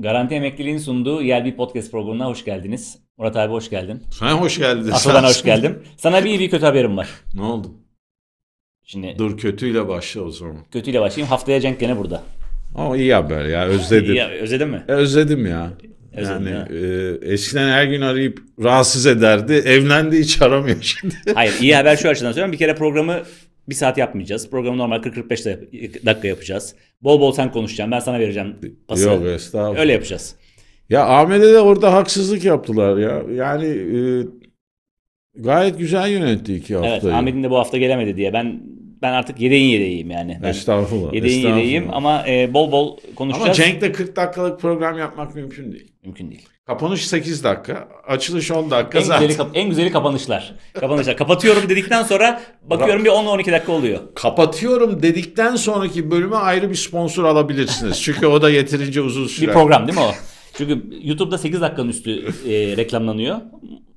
Garanti Emekliliğin sunduğu YLB Podcast programına hoş geldiniz. Murat abi hoş geldin. Sen hoş geldin. Asıl hoş geldim. Sana bir iyi bir kötü haberim var. Ne oldu? Şimdi Dur kötüyle başla o zaman. Kötüyle başlayayım. Haftaya Cenk gene burada. Ama iyi haber ya özledim. iyi, özledin mi? Ya, özledim ya. Özledim yani ya. e, eskiden her gün arayıp rahatsız ederdi. Evlendi hiç aramıyor şimdi. Hayır iyi haber şu açıdan söylüyorum. Bir kere programı bir saat yapmayacağız. Programı normal 40-45 dakika yapacağız. Bol bol sen konuşacaksın. Ben sana vereceğim pası. Yok estağfurullah. Öyle yapacağız. Ya de orada haksızlık yaptılar ya. Yani e, gayet güzel yönetti iki haftayı. Evet Ahmet'in de bu hafta gelemedi diye. Ben ben artık yedeğin yedeğiyim yani. Ben estağfurullah. Yedeğin estağfurullah. yedeğim ama e, bol bol konuşacağız. Ama Cenk'le 40 dakikalık program yapmak mümkün değil. Mümkün değil. Kapanış 8 dakika, açılış 10 dakika en zaten. Güzeli, en güzeli kapanışlar. Kapanışlar. Kapatıyorum dedikten sonra bakıyorum bir 10-12 dakika oluyor. Kapatıyorum dedikten sonraki bölüme ayrı bir sponsor alabilirsiniz. Çünkü o da yeterince uzun sürer. Bir program değil mi o? Çünkü YouTube'da 8 dakikanın üstü e, reklamlanıyor.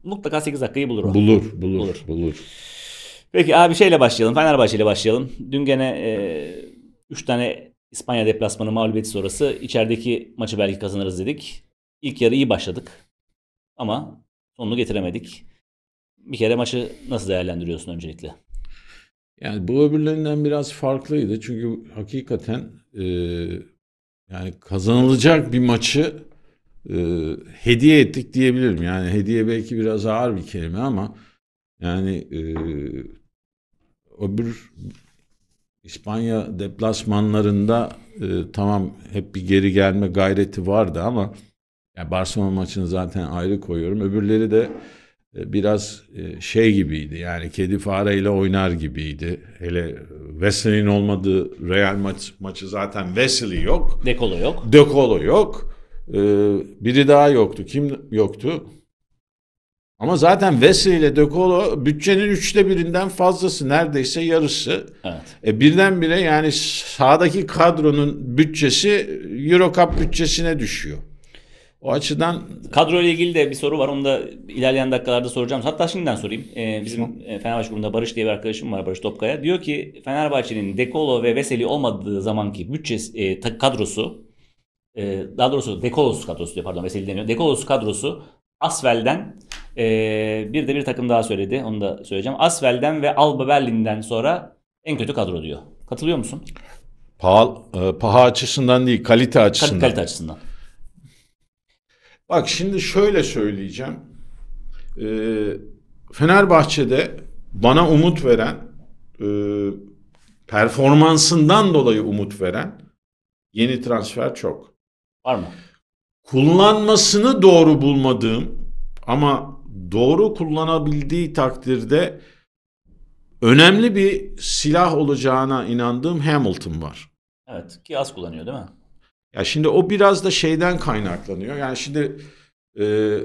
Mutlaka 8 dakikayı bulur o. Bulur, bulur, bulur. bulur. Peki abi şeyle başlayalım. Fenerbahçe ile başlayalım. Dün gene 3 e, tane İspanya deplasmanı mağlubiyeti sonrası içerideki maçı belki kazanırız dedik. İlk yarı iyi başladık. Ama sonunu getiremedik. Bir kere maçı nasıl değerlendiriyorsun öncelikle? Yani bu öbürlerinden biraz farklıydı. Çünkü hakikaten e, yani kazanılacak bir maçı e, hediye ettik diyebilirim. Yani hediye belki biraz ağır bir kelime ama yani e, öbür İspanya deplasmanlarında e, tamam hep bir geri gelme gayreti vardı ama yani Barcelona maçını zaten ayrı koyuyorum. Öbürleri de e, biraz e, şey gibiydi. Yani kedi fareyle oynar gibiydi. Hele e, Wesley'in olmadığı Real maç, maçı zaten Wesley yok. Dekolo yok. Dekolo yok. E, biri daha yoktu. Kim yoktu? Ama zaten Wesley ile De Colo bütçenin üçte birinden fazlası neredeyse yarısı. Evet. E, birdenbire yani sahadaki kadronun bütçesi Euro Cup bütçesine düşüyor. O açıdan... Kadro ile ilgili de bir soru var. Onu da ilerleyen dakikalarda soracağım. Hatta şimdiden sorayım. Ee, bizim e, Fenerbahçe grubunda Barış diye bir arkadaşım var. Barış Topkaya. Diyor ki Fenerbahçe'nin Dekolo ve Veseli olmadığı zamanki bütçesi, e, kadrosu e, daha doğrusu Dekolos kadrosu diyor pardon Veseli deniyor. Dekolos kadrosu Asvel'den e, bir de bir takım daha söyledi. Onu da söyleyeceğim. Asvel'den ve Alba Berlin'den sonra en kötü kadro diyor. Katılıyor musun? Pahalı, e, paha açısından değil, kalite açısından. kalite açısından. Bak şimdi şöyle söyleyeceğim. E, Fenerbahçe'de bana umut veren, e, performansından dolayı umut veren yeni transfer çok. Var mı? kullanmasını doğru bulmadığım ama doğru kullanabildiği takdirde önemli bir silah olacağına inandığım Hamilton var. Evet ki az kullanıyor değil mi? Ya şimdi o biraz da şeyden kaynaklanıyor. Yani şimdi e,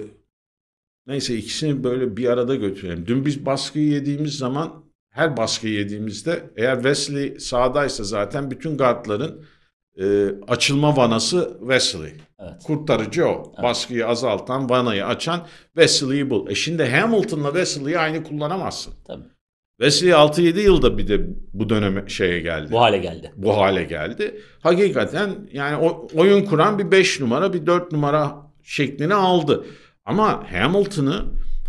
neyse ikisini böyle bir arada götürelim. Dün biz baskıyı yediğimiz zaman her baskıyı yediğimizde eğer Wesley sağdaysa zaten bütün guardların e, açılma vanası Wesley. Evet. Kurtarıcı o. Evet. Baskıyı azaltan, vanayı açan Wesley'i bul. E şimdi Hamilton'la Wesley'i aynı kullanamazsın. Tabii. Wesley 6-7 yılda bir de bu döneme şeye geldi. Bu hale geldi. Bu hale geldi. Hakikaten yani o, oyun kuran bir 5 numara bir 4 numara şeklini aldı. Ama Hamilton'ı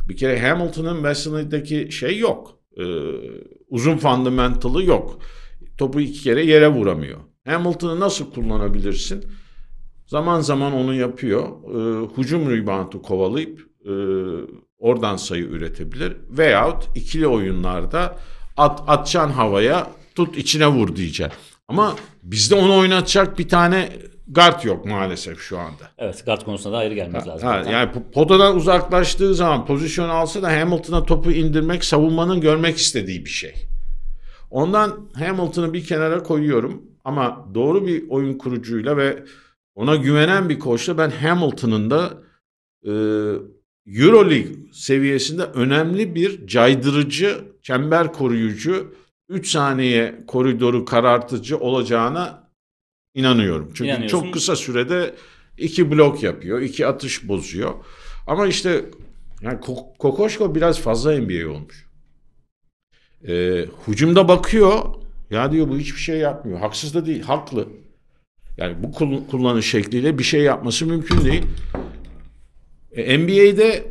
bir kere Hamilton'ın Wesley'deki şey yok. Ee, uzun fundamentalı yok. Topu iki kere yere vuramıyor. Hamilton'ı nasıl kullanabilirsin? Zaman zaman onu yapıyor. E, hücum reboundu kovalayıp e, oradan sayı üretebilir. Veyahut ikili oyunlarda at, atçan havaya tut içine vur diyecek. Ama bizde onu oynatacak bir tane guard yok maalesef şu anda. Evet guard konusunda da ayrı gelmemiz lazım. Ha, zaten. yani potadan uzaklaştığı zaman pozisyon alsa da Hamilton'a topu indirmek savunmanın görmek istediği bir şey. Ondan Hamilton'ı bir kenara koyuyorum. Ama doğru bir oyun kurucuyla ve ona güvenen bir koçla ben Hamilton'ın da e, Euroleague seviyesinde önemli bir caydırıcı, çember koruyucu, 3 saniye koridoru karartıcı olacağına inanıyorum. Çünkü çok kısa sürede iki blok yapıyor, iki atış bozuyor. Ama işte yani Kokoşko biraz fazla NBA olmuş. E, hücumda bakıyor ya diyor bu hiçbir şey yapmıyor. Haksız da değil, haklı. Yani bu kullanış şekliyle bir şey yapması mümkün değil. E, NBA'de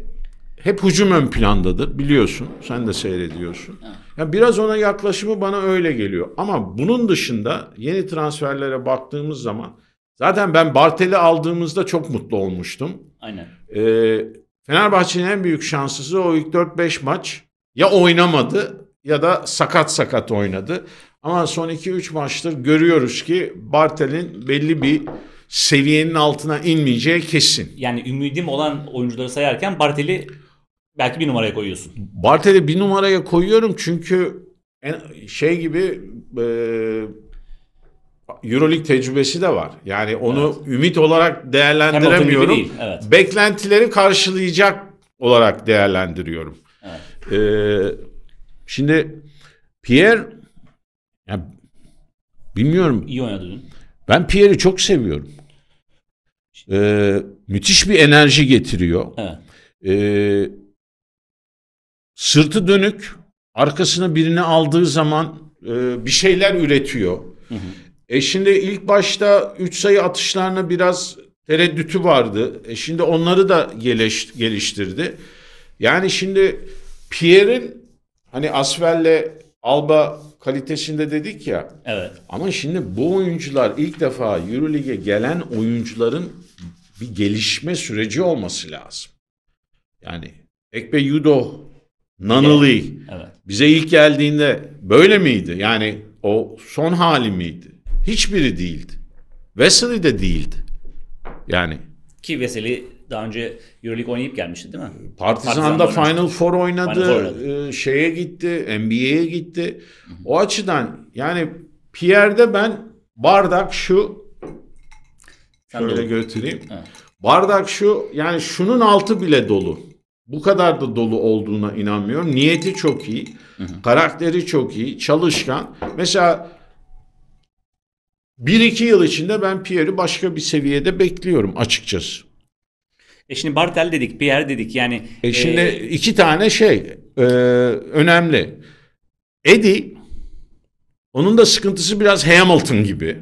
hep hücum ön plandadır biliyorsun. Sen de seyrediyorsun. Yani biraz ona yaklaşımı bana öyle geliyor. Ama bunun dışında yeni transferlere baktığımız zaman zaten ben Bartel'i aldığımızda çok mutlu olmuştum. Aynen. Ee, Fenerbahçe'nin en büyük şanssızı o ilk 4-5 maç ya oynamadı ya da sakat sakat oynadı. Ama son 2-3 maçtır görüyoruz ki Bartel'in belli bir seviyenin altına inmeyeceği kesin. Yani ümidim olan oyuncuları sayarken Bartel'i belki bir numaraya koyuyorsun. Bartel'i bir numaraya koyuyorum çünkü şey gibi e, Euroleague tecrübesi de var. Yani onu evet. ümit olarak değerlendiremiyorum. Değil, evet. Beklentileri karşılayacak olarak değerlendiriyorum. Evet. E, şimdi Pierre ya bilmiyorum. İyi oynadı dün. Ben Pierre'i çok seviyorum. Ee, müthiş bir enerji getiriyor. Ee, sırtı dönük, arkasına birini aldığı zaman e, bir şeyler üretiyor. Hı hı. E şimdi ilk başta üç sayı atışlarına biraz tereddütü vardı. E şimdi onları da geliş, geliştirdi. Yani şimdi Pierre'in hani Asfel'le Alba kalitesinde dedik ya. Evet. Ama şimdi bu oyuncular ilk defa Euroleague'e gelen oyuncuların bir gelişme süreci olması lazım. Yani Ekbe Yudo, Nanali evet. bize ilk geldiğinde böyle miydi? Yani o son hali miydi? Hiçbiri değildi. Vesely de değildi. Yani ki Vesely daha önce EuroLeague oynayıp gelmişti değil mi? Partizan'da ee, Partizan Final Four oynadı. Final Four oynadı. E, şeye gitti, NBA'ye gitti. O açıdan yani Pierre'de ben bardak şu Sen şöyle dolu. götüreyim. Evet. Bardak şu yani şunun altı bile dolu. Bu kadar da dolu olduğuna inanmıyorum. Niyeti çok iyi. Hı hı. Karakteri çok iyi. Çalışkan. Mesela bir iki yıl içinde ben Pierre'i başka bir seviyede bekliyorum açıkçası. E şimdi Bartel dedik, Pierre dedik yani. E şimdi e, iki tane şey e, önemli. Eddie onun da sıkıntısı biraz Hamilton gibi.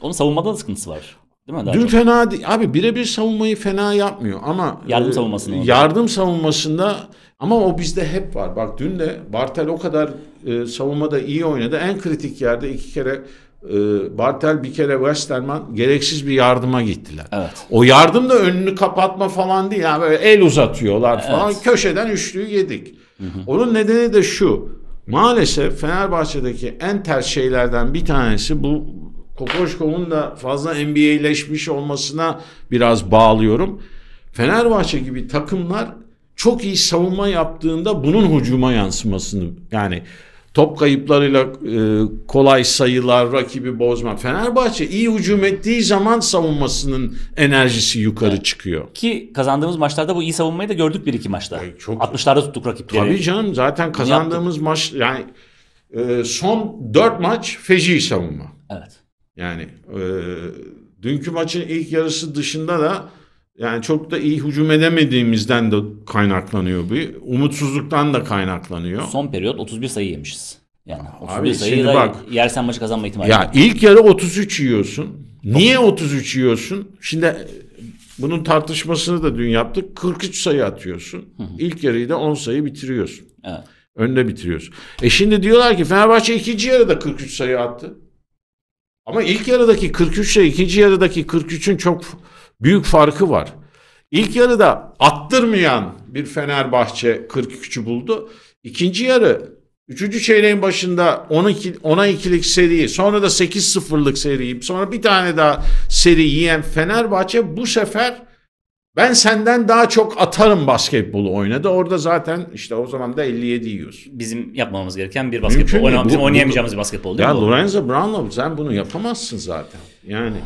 Onun savunmada da sıkıntısı var. Değil mi? Daha Dün çok? fena değil. Abi birebir savunmayı fena yapmıyor ama e, yardım savunmasında. Yardım savunmasında ama o bizde hep var. Bak dün de Bartel o kadar e, savunmada iyi oynadı. En kritik yerde iki kere ee, Bartel bir kere Westerman gereksiz bir yardıma gittiler. Evet. O yardım da önünü kapatma falan değil. Yani böyle el uzatıyorlar falan. Evet. Köşeden üçlüyü yedik. Hı hı. Onun nedeni de şu. Maalesef Fenerbahçe'deki en ters şeylerden bir tanesi bu Kokoşkov'un da fazla NBA'leşmiş olmasına biraz bağlıyorum. Fenerbahçe gibi takımlar çok iyi savunma yaptığında bunun hücuma yansımasını yani top kayıplarıyla e, kolay sayılar, rakibi bozma. Fenerbahçe iyi hücum ettiği zaman savunmasının enerjisi yukarı evet. çıkıyor. Ki kazandığımız maçlarda bu iyi savunmayı da gördük bir iki maçta. Yani çok, 60'larda tuttuk rakipleri. Tabii canım zaten kazandığımız maç yani e, son 4 maç feci savunma. Evet. Yani e, dünkü maçın ilk yarısı dışında da yani çok da iyi hücum edemediğimizden de kaynaklanıyor bu. Umutsuzluktan da kaynaklanıyor. Son periyot 31 sayı yemişiz. Yani 31 Abi sayıyı da bak, yersen maçı kazanma ihtimali. Ya yok. ilk yarı 33 yiyorsun. Niye 33 yiyorsun? Şimdi e, bunun tartışmasını da dün yaptık. 43 sayı atıyorsun. Hı hı. İlk yarıyı da 10 sayı bitiriyorsun. Evet. Önde bitiriyorsun. E şimdi diyorlar ki Fenerbahçe ikinci yarıda 43 sayı attı. Ama ilk yarıdaki 43 ile ikinci yarıdaki 43'ün çok Büyük farkı var. İlk yarıda attırmayan bir Fenerbahçe 43'ü buldu. İkinci yarı Üçüncü çeyreğin başında 12, 10'a 2'lik seriyi sonra da 8-0'lık seriyi sonra bir tane daha seri yiyen Fenerbahçe bu sefer ben senden daha çok atarım basketbolu oynadı. Orada zaten işte o zaman da 57 yiyorsun. Bizim yapmamız gereken bir basketbol. Oynamamız, oynayamayacağımız bu, bir basketbol değil ya mi? Ya Lorenzo Brownlow sen bunu yapamazsın zaten. Yani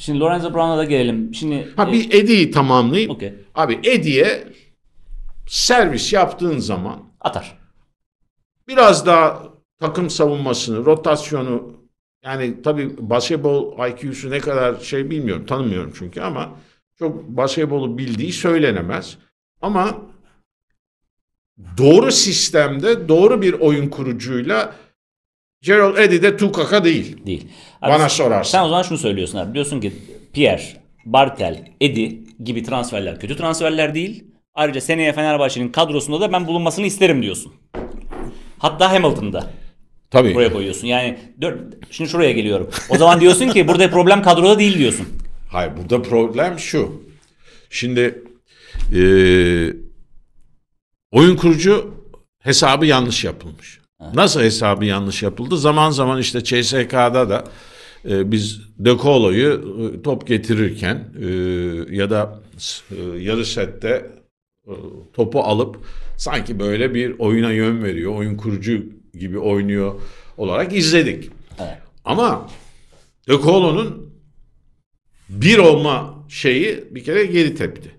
Şimdi Lorenzo Brown'a da gelelim. Şimdi Ha bir Eddie'yi tamamlayayım. Okay. Abi Eddie'ye servis yaptığın zaman atar. Biraz daha takım savunmasını, rotasyonu yani tabii basketbol IQ'su ne kadar şey bilmiyorum, tanımıyorum çünkü ama çok basketbolu bildiği söylenemez. Ama doğru sistemde doğru bir oyun kurucuyla Gerald Eddy de Tukaka değil. Değil. Abi Bana sen, Sen o zaman şunu söylüyorsun abi. Diyorsun ki Pierre, Bartel, Eddy gibi transferler kötü transferler değil. Ayrıca seneye Fenerbahçe'nin kadrosunda da ben bulunmasını isterim diyorsun. Hatta Hamilton'da. Tabii. Buraya koyuyorsun. Yani dört, şimdi şuraya geliyorum. O zaman diyorsun ki burada problem kadroda değil diyorsun. Hayır burada problem şu. Şimdi e, oyun kurucu hesabı yanlış yapılmış. Nasıl hesabı yanlış yapıldı? Zaman zaman işte CSK'da da e, biz De Colo'yu e, top getirirken e, ya da e, yarı sette e, topu alıp sanki böyle bir oyuna yön veriyor, oyun kurucu gibi oynuyor olarak izledik. Evet. Ama De Colo'nun bir olma şeyi bir kere geri tepti.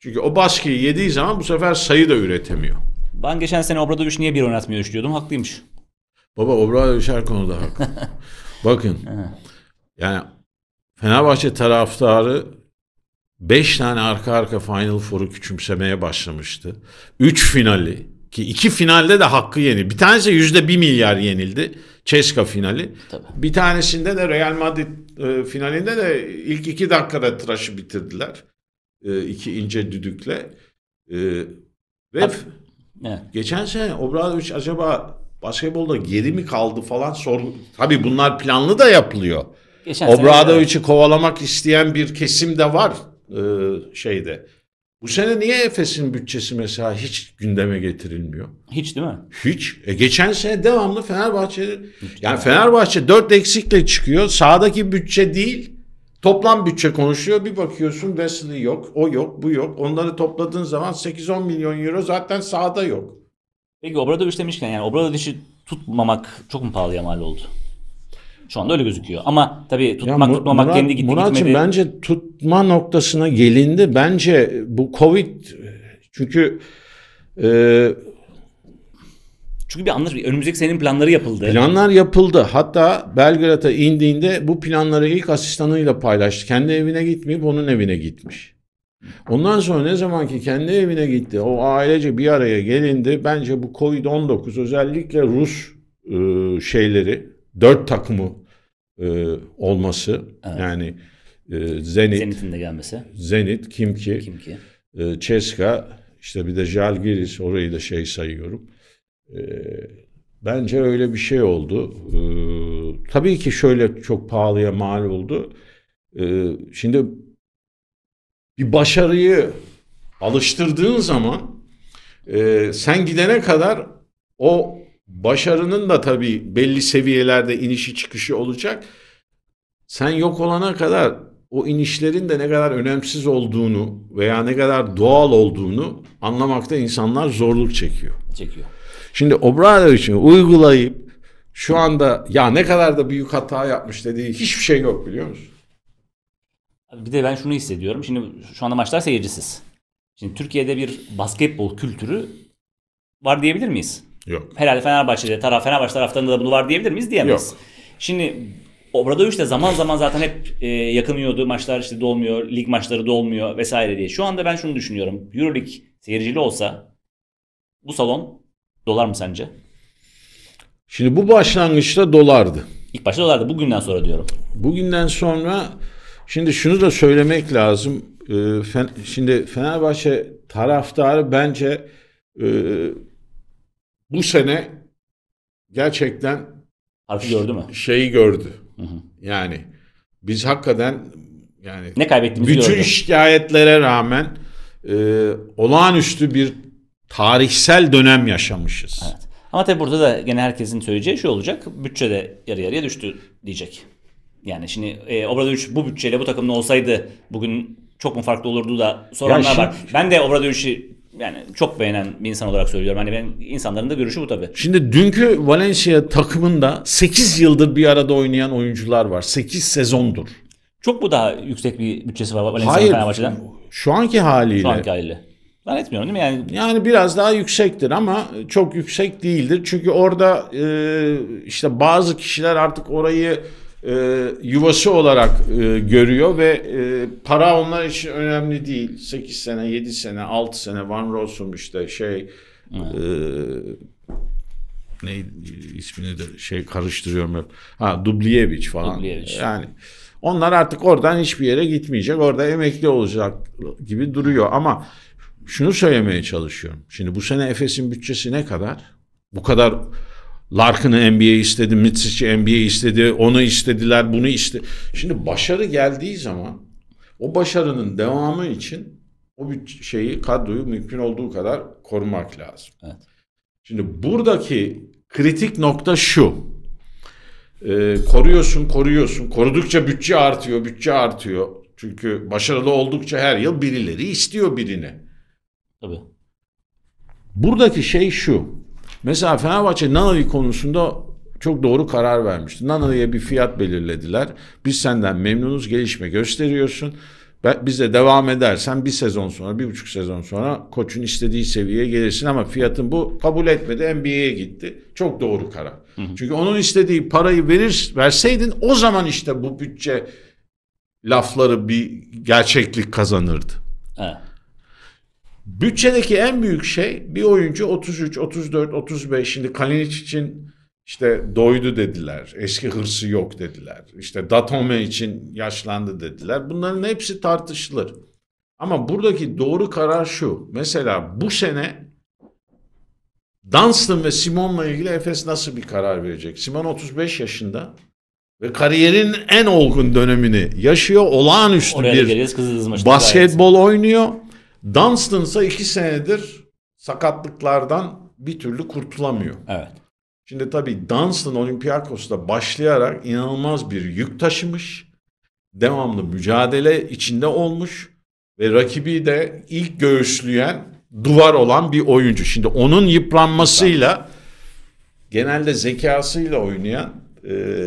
Çünkü o baskıyı yediği zaman bu sefer sayı da üretemiyor. Ben geçen sene Obradoviç niye bir oynatmıyor diyordum. Haklıymış. Baba Obradoviç her konuda haklı. Bakın. yani Fenerbahçe taraftarı 5 tane arka arka Final Four'u küçümsemeye başlamıştı. 3 finali ki iki finalde de hakkı yeni. Bir tanesi yüzde bir milyar yenildi. Ceska finali. Tabii. Bir tanesinde de Real Madrid e, finalinde de ilk iki dakikada tıraşı bitirdiler. E, iki ince düdükle. E, ve Abi, Evet. Geçen sene Obradoviç acaba basketbolda geri mi kaldı falan sorgu. Tabii bunlar planlı da yapılıyor. Geçen Obradoviç'i evet. kovalamak isteyen bir kesim de var e, şeyde. Bu sene niye Efes'in bütçesi mesela hiç gündeme getirilmiyor? Hiç değil mi? Hiç. E geçen sene devamlı Fenerbahçe yani Fenerbahçe 4 eksikle çıkıyor. Sağdaki bütçe değil. Toplam bütçe konuşuyor. Bir bakıyorsun Wesley yok, o yok, bu yok. Onları topladığın zaman 8-10 milyon euro zaten sahada yok. Peki Obradoviç demişken yani Obradovic'i tutmamak çok mu pahalıya mal oldu? Şu anda öyle gözüküyor. Ama tabii tutmak ya, tutmamak Murat, kendi gitti Murat'cığım, gitmedi. bence tutma noktasına gelindi. Bence bu Covid çünkü e, çünkü bir anlar önümüzdeki senin planları yapıldı. Planlar yapıldı. Hatta Belgrad'a indiğinde bu planları ilk asistanıyla paylaştı. Kendi evine gitmeyip onun evine gitmiş. Ondan sonra ne zaman ki kendi evine gitti, o ailece bir araya gelindi. Bence bu Covid-19 özellikle Rus e, şeyleri, dört takımı e, olması. Evet. Yani e, Zenit. Zenit'in de gelmesi. Zenit, Kimki, Kimki. E, Ceska, işte bir de Jalgiris orayı da şey sayıyorum. Ee, bence öyle bir şey oldu. E, tabii ki şöyle çok pahalıya mal oldu. E, şimdi bir başarıyı alıştırdığın zaman e, sen gidene kadar o başarının da tabii belli seviyelerde inişi çıkışı olacak. Sen yok olana kadar o inişlerin de ne kadar önemsiz olduğunu veya ne kadar doğal olduğunu anlamakta insanlar zorluk çekiyor. Çekiyor. Şimdi için uygulayıp şu anda ya ne kadar da büyük hata yapmış dediği hiçbir şey yok biliyor musun? Bir de ben şunu hissediyorum. Şimdi şu anda maçlar seyircisiz. Şimdi Türkiye'de bir basketbol kültürü var diyebilir miyiz? Yok. Herhalde Fenerbahçe'de taraf Fenerbahçe taraftarında da bunu var diyebilir miyiz? Diyemeyiz. Yok. Şimdi Obradoviç de zaman zaman zaten hep e, yakınıyordu. Maçlar işte dolmuyor, lig maçları dolmuyor vesaire diye. Şu anda ben şunu düşünüyorum. EuroLeague seyircili olsa bu salon Dolar mı sence? Şimdi bu başlangıçta dolardı. İlk başta dolardı. Bugünden sonra diyorum. Bugünden sonra şimdi şunu da söylemek lazım. Ee, şimdi Fenerbahçe taraftarı bence e, bu sene gerçekten harfi gördü mü? Şeyi gördü. Hı hı. Yani biz hakikaten yani ne kaybettiğimizi bütün gördü. şikayetlere rağmen e, olağanüstü bir tarihsel dönem yaşamışız. Evet. Ama tabii burada da gene herkesin söyleyeceği şey olacak. bütçe de yarı yarıya düştü diyecek. Yani şimdi e, Obradoviç bu bütçeyle bu takımda olsaydı bugün çok mu farklı olurdu da soranlar şimdi, var. Ben de Obradoviç'i yani çok beğenen bir insan olarak söylüyorum. Hani ben insanların da görüşü bu tabii. Şimdi dünkü Valencia takımında 8 yıldır bir arada oynayan oyuncular var. 8 sezondur. Çok mu daha yüksek bir bütçesi var Valencia'nın Hayır, Fenerbahçe'den? Şu anki haliyle. Şu anki haliyle. Zannetmiyorum değil mi? Yani yani biraz daha yüksektir ama çok yüksek değildir. Çünkü orada e, işte bazı kişiler artık orayı e, yuvası olarak e, görüyor ve e, para onlar için önemli değil. 8 sene, 7 sene, 6 sene Van Rossum işte şey evet. e, ne ismini de şey karıştırıyorum hep. Ha Dubljevic falan. Dublievic. Yani onlar artık oradan hiçbir yere gitmeyecek. Orada emekli olacak gibi duruyor ama şunu söylemeye çalışıyorum. Şimdi bu sene Efes'in bütçesi ne kadar? Bu kadar Larkin'ı NBA istedi, Mitsic'i NBA istedi, onu istediler, bunu istedi. Şimdi başarı geldiği zaman o başarının devamı için o şeyi kadroyu mümkün olduğu kadar korumak lazım. Evet. Şimdi buradaki kritik nokta şu. Ee, koruyorsun, koruyorsun. Korudukça bütçe artıyor, bütçe artıyor. Çünkü başarılı oldukça her yıl birileri istiyor birini. Tabii. Buradaki şey şu. Mesela Fenerbahçe Nana'yı konusunda çok doğru karar vermişti. Nana'ya bir fiyat belirlediler. Biz senden memnunuz, gelişme gösteriyorsun. Biz de devam edersen bir sezon sonra, bir buçuk sezon sonra koçun istediği seviyeye gelirsin ama fiyatın bu kabul etmedi. NBA'ye gitti. Çok doğru karar. Hı hı. Çünkü onun istediği parayı verir, verseydin o zaman işte bu bütçe lafları bir gerçeklik kazanırdı. Evet. Bütçedeki en büyük şey bir oyuncu 33, 34, 35 şimdi Kalinic için işte doydu dediler. Eski hırsı yok dediler. İşte Datome için yaşlandı dediler. Bunların hepsi tartışılır. Ama buradaki doğru karar şu. Mesela bu sene Dunstan ve Simon'la ilgili Efes nasıl bir karar verecek? Simon 35 yaşında ve kariyerin en olgun dönemini yaşıyor. Olağanüstü Oraya bir geliriz, basketbol gayet. oynuyor. Dunstan ise iki senedir sakatlıklardan bir türlü kurtulamıyor. Evet. Şimdi tabii Dunstan Olympiakos'ta başlayarak inanılmaz bir yük taşımış. Devamlı mücadele içinde olmuş ve rakibi de ilk göğüsleyen duvar olan bir oyuncu. Şimdi onun yıpranmasıyla genelde zekasıyla oynayan e,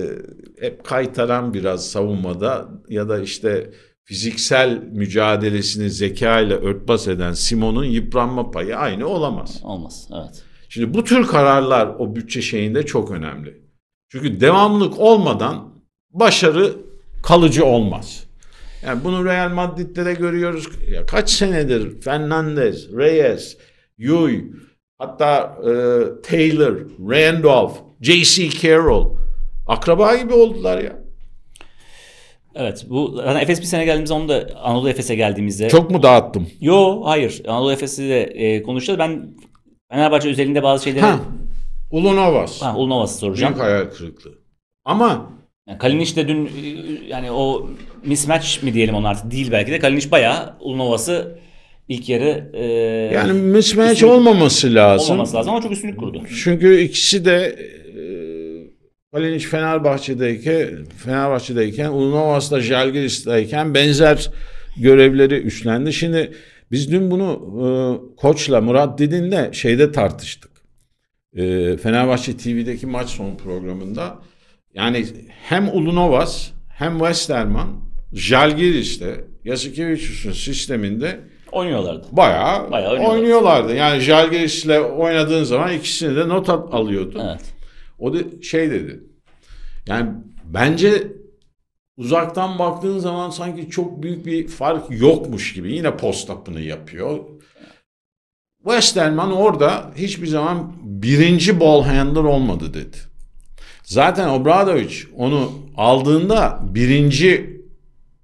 hep kaytaran biraz savunmada ya da işte fiziksel mücadelesini zeka ile örtbas eden Simon'un yıpranma payı aynı olamaz. Olmaz, evet. Şimdi bu tür kararlar o bütçe şeyinde çok önemli. Çünkü devamlılık olmadan başarı kalıcı olmaz. Yani bunu Real Madrid'de de görüyoruz. Ya kaç senedir Fernandez, Reyes, Yuy, hatta e, Taylor, Randolph, J.C. Carroll akraba gibi oldular ya. Evet bu hani Efes bir sene geldiğimizde onu da Anadolu Efes'e geldiğimizde. Çok mu dağıttım? Yo hayır Anadolu Efes'i de e, konuşacağız. Ben Fenerbahçe özelinde bazı şeyleri... Ha, Ulunovas. Ha, Ulunovas'ı soracağım. Büyük hayal kırıklığı. Ama yani Kalinic de dün e, yani o mismatch mi diyelim onlar artık değil belki de Kalinic bayağı Ulunovas'ı ilk yarı e, yani mismatch olmaması lazım. Olmaması lazım ama çok üstünlük kurdu. Çünkü ikisi de Kalinic Fenerbahçe'deyken, Fenerbahçe'deyken Ulnovas'ta Jalgiris'teyken benzer görevleri üstlendi. Şimdi biz dün bunu e, koçla Murat Didin'le şeyde tartıştık. E, Fenerbahçe TV'deki maç son programında. Yani hem Ulunovas hem Westerman Jalgiris'te Yasikevicius'un sisteminde oynuyorlardı. Bayağı, Bayağı oynuyorlardı. oynuyorlardı. Yani Jalgiris'le oynadığın zaman ikisini de not alıyordu. Evet. O da şey dedi. Yani bence uzaktan baktığın zaman sanki çok büyük bir fark yokmuş gibi yine post up'ını yapıyor. Westerman orada hiçbir zaman birinci ball handler olmadı dedi. Zaten Obradovic onu aldığında birinci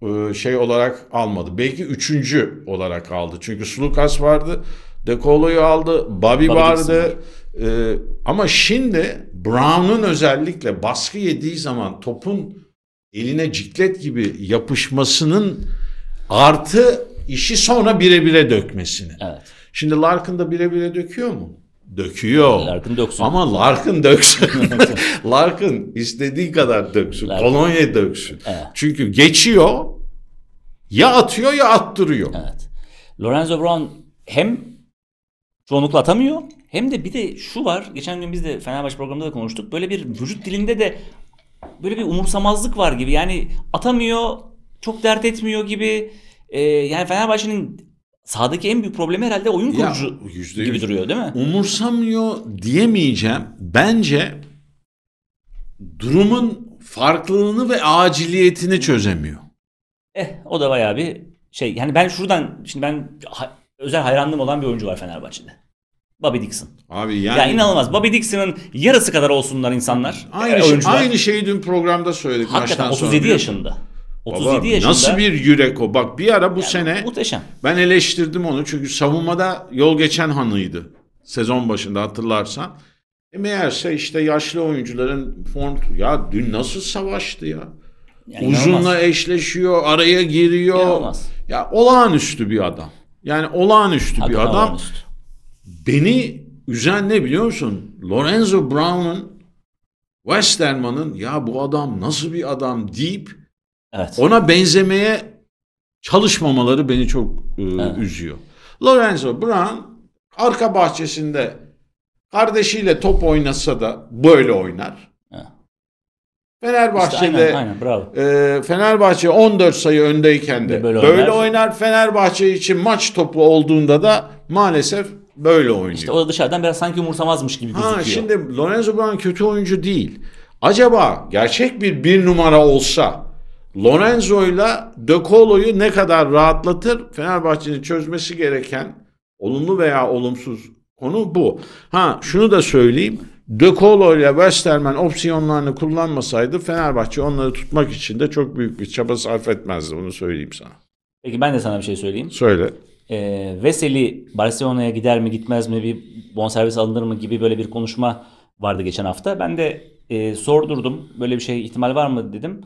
e, şey olarak almadı. Belki üçüncü olarak aldı. Çünkü Sulukas vardı. De Colo'yu aldı. Bobby, Bobby vardı. Dixon. Ee, ama şimdi Brown'un özellikle baskı yediği zaman topun eline ciklet gibi yapışmasının artı işi sonra bire bire dökmesini. Evet. Şimdi Larkin da bire bire döküyor mu? Döküyor. Larkin döksün. Ama Larkin döksün. Larkin istediği kadar döksün. Kolonya döksün. Evet. Çünkü geçiyor ya atıyor ya attırıyor. Evet. Lorenzo Brown hem çoğunlukla atamıyor. Hem de bir de şu var. Geçen gün biz de Fenerbahçe programında da konuştuk. Böyle bir vücut dilinde de böyle bir umursamazlık var gibi. Yani atamıyor, çok dert etmiyor gibi. Ee, yani Fenerbahçe'nin sahadaki en büyük problemi herhalde oyun kurucu ya, gibi duruyor değil mi? Umursamıyor diyemeyeceğim. Bence durumun farklılığını ve aciliyetini çözemiyor. Eh o da bayağı bir şey. Yani ben şuradan şimdi ben özel hayranlığım olan bir oyuncu var Fenerbahçe'de. Bobby Dixon. Abi yani, yani inanılmaz. Bobby Dixon'ın yarısı kadar olsunlar insanlar. Aynı, e, aynı şeyi dün programda söyledik. Hakikaten 37 sonra. yaşında. 37 Baba, yaşında. Nasıl bir yürek o? Bak bir ara bu yani, sene muhteşem. ben eleştirdim onu çünkü savunmada yol geçen hanıydı. Sezon başında hatırlarsan. E meğerse işte yaşlı oyuncuların form ya dün nasıl savaştı ya. Yani Uzunla inanılmaz. eşleşiyor, araya giriyor. İnanılmaz. Ya olağanüstü bir adam. Yani olağanüstü Hakikaten bir adam. Olağanüstü. Beni üzen ne biliyor musun? Lorenzo Brown'un Westerman'ın ya bu adam nasıl bir adam deyip evet. ona benzemeye çalışmamaları beni çok e, evet. üzüyor. Lorenzo Brown arka bahçesinde kardeşiyle top oynasa da böyle oynar. Fenerbahçe'de işte aynen, aynen, bravo. E, Fenerbahçe 14 sayı öndeyken de böyle, böyle oynar. oynar. Fenerbahçe için maç topu olduğunda da maalesef böyle oynuyor. İşte o da dışarıdan biraz sanki umursamazmış gibi gözüküyor. Ha, şimdi Lorenzo Brown kötü oyuncu değil. Acaba gerçek bir bir numara olsa Lorenzo'yla De Colo'yu ne kadar rahatlatır? Fenerbahçe'nin çözmesi gereken olumlu veya olumsuz konu bu. Ha şunu da söyleyeyim. De Colo ile Westerman opsiyonlarını kullanmasaydı Fenerbahçe onları tutmak için de çok büyük bir çaba sarf etmezdi. Onu söyleyeyim sana. Peki ben de sana bir şey söyleyeyim. Söyle. Ee, Veseli Barcelona'ya gider mi gitmez mi bir bonservis alınır mı gibi böyle bir konuşma vardı geçen hafta. Ben de e, sordurdum böyle bir şey ihtimal var mı dedim.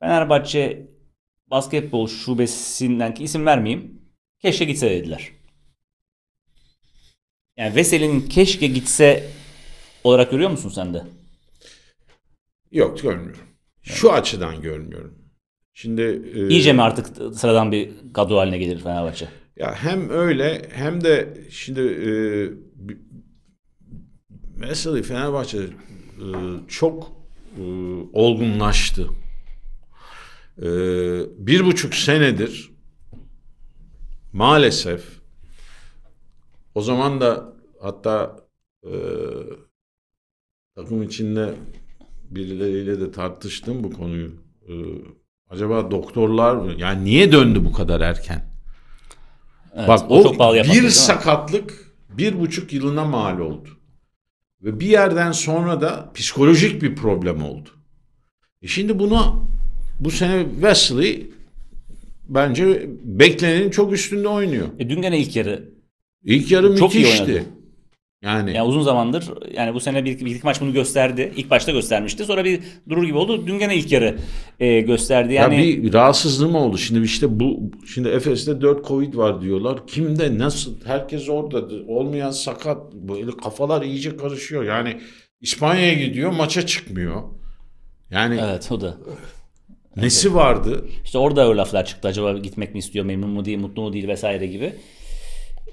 Fenerbahçe basketbol şubesinden ki isim vermeyeyim. Keşke gitse dediler. Yani Veseli'nin keşke gitse olarak görüyor musun sen de? Yok görmüyorum. Şu açıdan görmüyorum. Şimdi e, iyice mi artık sıradan bir kadro haline gelir Fenerbahçe? Ya hem öyle hem de şimdi e, mesela Fenerbahçe e, çok e, olgunlaştı. E, bir buçuk senedir maalesef o zaman da hatta e, takım içinde birileriyle de tartıştım bu konuyu. Ee, acaba doktorlar mı? Yani niye döndü bu kadar erken? Evet, Bak o, çok pahalı bir sakatlık bir buçuk yılına mal oldu. Ve bir yerden sonra da psikolojik bir problem oldu. E şimdi bunu bu sene Wesley bence beklenenin çok üstünde oynuyor. E dün gene ilk yarı. İlk yarı çok müthişti. Yani Yani uzun zamandır yani bu sene bir, bir iki maç bunu gösterdi. İlk başta göstermişti. Sonra bir durur gibi oldu. Dün gene ilk yarı e, gösterdi. Yani ya bir rahatsızlığım oldu. Şimdi işte bu şimdi Efes'te 4 Covid var diyorlar. Kimde nasıl herkes orada olmayan sakat böyle kafalar iyice karışıyor. Yani İspanya'ya gidiyor maça çıkmıyor. Yani evet o da. nesi vardı? İşte orada öyle laflar çıktı. Acaba gitmek mi istiyor, memnun mu değil, mutlu mu değil vesaire gibi.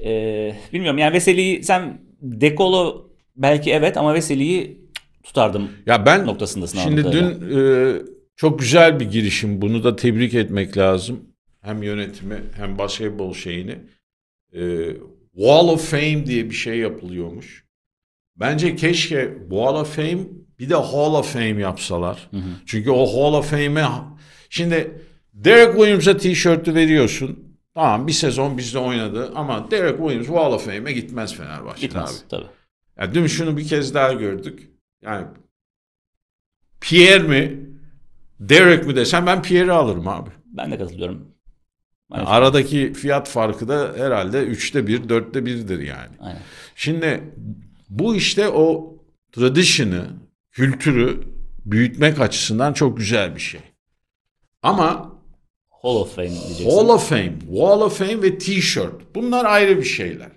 Ee, bilmiyorum yani Veseli'yi sen Dekolo belki evet ama Veseli'yi tutardım ya ben noktasındasın. Şimdi dün e, çok güzel bir girişim. Bunu da tebrik etmek lazım. Hem yönetimi hem basketbol şeyini. E, Wall of Fame diye bir şey yapılıyormuş. Bence keşke Wall of Fame bir de Hall of Fame yapsalar. Hı hı. Çünkü o Hall of Fame'e şimdi Derek Williams'a tişörtü veriyorsun. Tamam bir sezon bizde oynadı ama Derek Williams Wall of Fame'e gitmez Fenerbahçe Gitmez abi. tabii. Ya dün şunu bir kez daha gördük. Yani Pierre mi Derek mi desem ben Pierre'i alırım abi. Ben de katılıyorum. Yani aradaki fiyat farkı da herhalde üçte bir, dörtte birdir yani. Aynen. Şimdi bu işte o tradition'ı, kültürü büyütmek açısından çok güzel bir şey. Ama Hall of Fame diyeceksin. Hall of Fame, Wall of Fame ve T-shirt. Bunlar ayrı bir şeyler.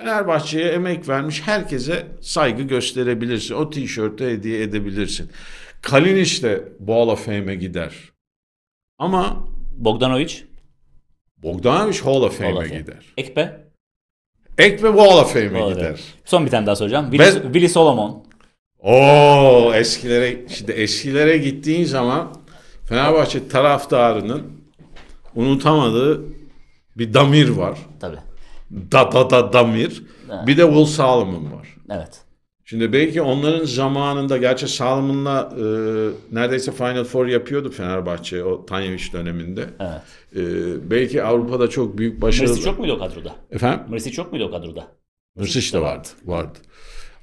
Fenerbahçe'ye emek vermiş herkese saygı gösterebilirsin. O T-shirt tişörtü hediye edebilirsin. Kalinic de Wall of Fame'e gider. Ama Bogdanovic Bogdanovic Hall of Fame'e Fame. gider. Ekpe Ekpe Wall of Fame'e gider. Fame. Son bir tane daha soracağım. Willy, ben... Willy Solomon. Oo eskilere şimdi eskilere gittiğin zaman Fenerbahçe taraftarının unutamadığı bir Damir var. Tabii. Da da da Damir. Evet. Bir de Will Solomon var. Evet. Şimdi belki onların zamanında gerçi Salomon'la e, neredeyse Final Four yapıyordu Fenerbahçe o Tanyeviç döneminde. Evet. E, belki Avrupa'da çok büyük başarı. Mırsic çok muydu o kadroda? Efendim? Mırsic çok muydu o kadroda? Mırsic de vardı. Vardı.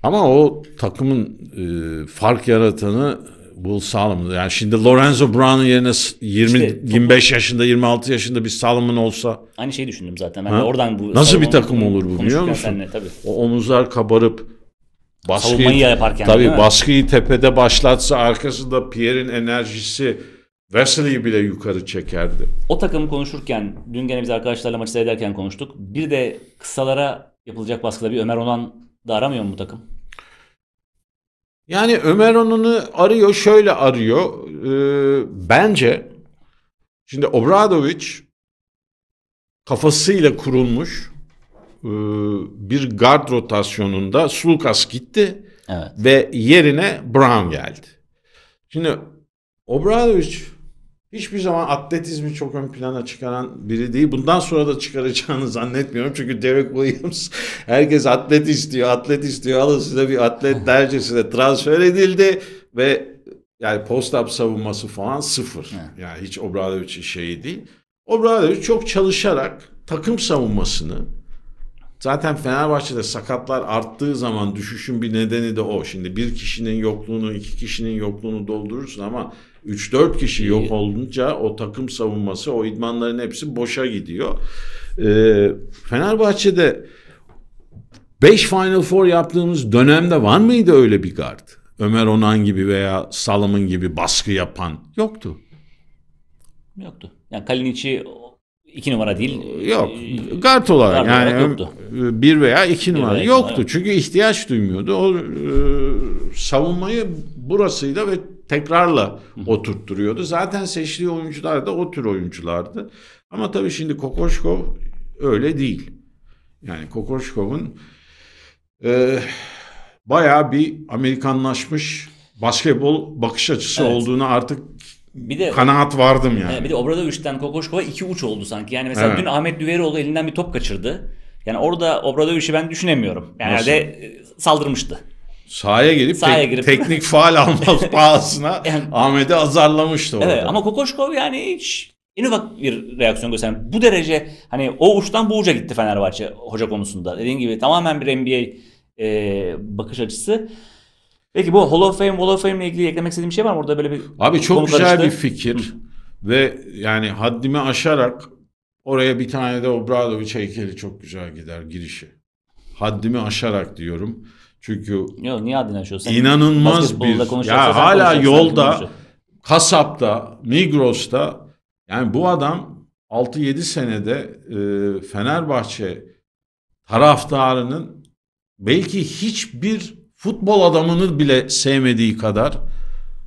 Ama o takımın e, fark yaratanı Will Solomon. Yani şimdi Lorenzo Brown'un yerine 20 işte, 25 yaşında 26 yaşında bir Solomon olsa. Aynı şeyi düşündüm zaten. Ben ha? oradan bu Nasıl bir takım olur bu biliyor musun? Seninle, tabii. O omuzlar kabarıp baskıyı, savunmayı yaparken. Tabii baskıyı tepede başlatsa arkasında Pierre'in enerjisi Wesley'i bile yukarı çekerdi. O takımı konuşurken dün gene biz arkadaşlarla maçı seyrederken konuştuk. Bir de kısalara yapılacak baskıda bir Ömer Onan da aramıyor mu bu takım? Yani Ömer Onun'u arıyor şöyle arıyor. Ee, bence şimdi Obradovic kafasıyla kurulmuş e, bir guard rotasyonunda Sulukas gitti evet. ve yerine Brown geldi. Şimdi Obradovic Hiçbir zaman atletizmi çok ön plana çıkaran biri değil. Bundan sonra da çıkaracağını zannetmiyorum. Çünkü Derek Williams herkes atlet istiyor, atlet istiyor. Alın size bir atlet dercesine transfer edildi ve yani post-up savunması falan sıfır. Yani hiç Obradovic'in şeyi değil. Obradovic çok çalışarak takım savunmasını zaten Fenerbahçe'de sakatlar arttığı zaman düşüşün bir nedeni de o. Şimdi bir kişinin yokluğunu, iki kişinin yokluğunu doldurursun ama 3-4 kişi yok olunca o takım savunması, o idmanların hepsi boşa gidiyor. Ee, Fenerbahçe'de 5 Final Four yaptığımız dönemde var mıydı öyle bir guard? Ömer Onan gibi veya Salomon gibi baskı yapan yoktu. Yoktu. Yani Kalinic'i iki numara değil. Yok. E, guard olarak guard yani olarak e, bir veya iki bir veya yoktu. Numara. Çünkü ihtiyaç duymuyordu. O e, savunmayı burasıyla ve tekrarla oturtturuyordu. Zaten seçtiği oyuncular da o tür oyunculardı. Ama tabii şimdi Kokoşkov öyle değil. Yani Kokoşkov'un e, bayağı bir Amerikanlaşmış basketbol bakış açısı evet. olduğunu artık bir de kanaat vardım yani. Bir de Obradoviç'ten Kokoşkova iki uç oldu sanki. Yani mesela evet. dün Ahmet Düveroğlu elinden bir top kaçırdı. Yani orada Obradoviç'i ben düşünemiyorum. Yani de e, saldırmıştı sahaya gelip sahaya te- girip. teknik faal almaz pahasına yani, Ahmet'i azarlamıştı orada. Evet ama Kokoşkov yani hiç en ufak bir reaksiyon gösteren bu derece hani o uçtan bu uca gitti Fenerbahçe hoca konusunda. Dediğim gibi tamamen bir NBA e, bakış açısı. Peki bu Hall of Fame, Hall of Fame ile ilgili eklemek istediğim şey var mı? Orada böyle bir Abi çok güzel karıştı. bir fikir ve yani haddimi aşarak oraya bir tane de Obradoviç heykeli çok güzel gider girişi. Haddimi aşarak diyorum. Çünkü Yok, niye adını açıyorsun? İnanılmaz bir ya hala yolda kasapta, Migros'ta yani bu adam 6-7 senede e, Fenerbahçe taraftarının belki hiçbir futbol adamını bile sevmediği kadar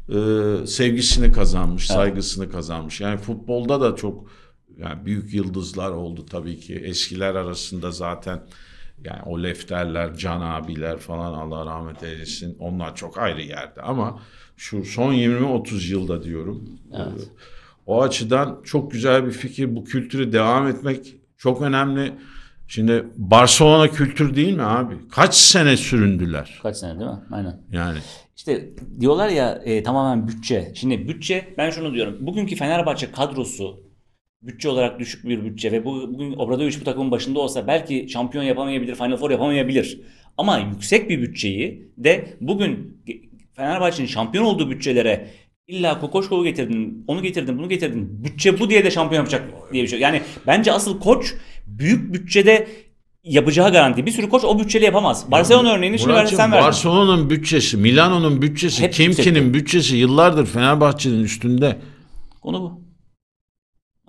e, sevgisini kazanmış, evet. saygısını kazanmış. Yani futbolda da çok yani büyük yıldızlar oldu tabii ki. Eskiler arasında zaten yani o lefterler, can abiler falan Allah rahmet eylesin. Onlar çok ayrı yerde ama şu son 20-30 yılda diyorum. Evet. O açıdan çok güzel bir fikir. Bu kültürü devam etmek çok önemli. Şimdi Barcelona kültür değil mi abi? Kaç sene süründüler? Kaç sene değil mi? Aynen. Yani. İşte diyorlar ya e, tamamen bütçe. Şimdi bütçe ben şunu diyorum. Bugünkü Fenerbahçe kadrosu bütçe olarak düşük bir bütçe ve bu, bugün Obradoviç bu takımın başında olsa belki şampiyon yapamayabilir, Final Four yapamayabilir. Ama yüksek bir bütçeyi de bugün Fenerbahçe'nin şampiyon olduğu bütçelere illa Kokoşkov'u getirdin, onu getirdin, bunu getirdin. Bütçe bu diye de şampiyon yapacak diye bir şey. Yani bence asıl koç büyük bütçede yapacağı garanti. Bir sürü koç o bütçeyle yapamaz. Barcelona örneğini şimdi verdi sen Barcelona'nın bütçesi, Milano'nun bütçesi, Kimki'nin bütçesi yıllardır Fenerbahçe'nin üstünde. Konu bu.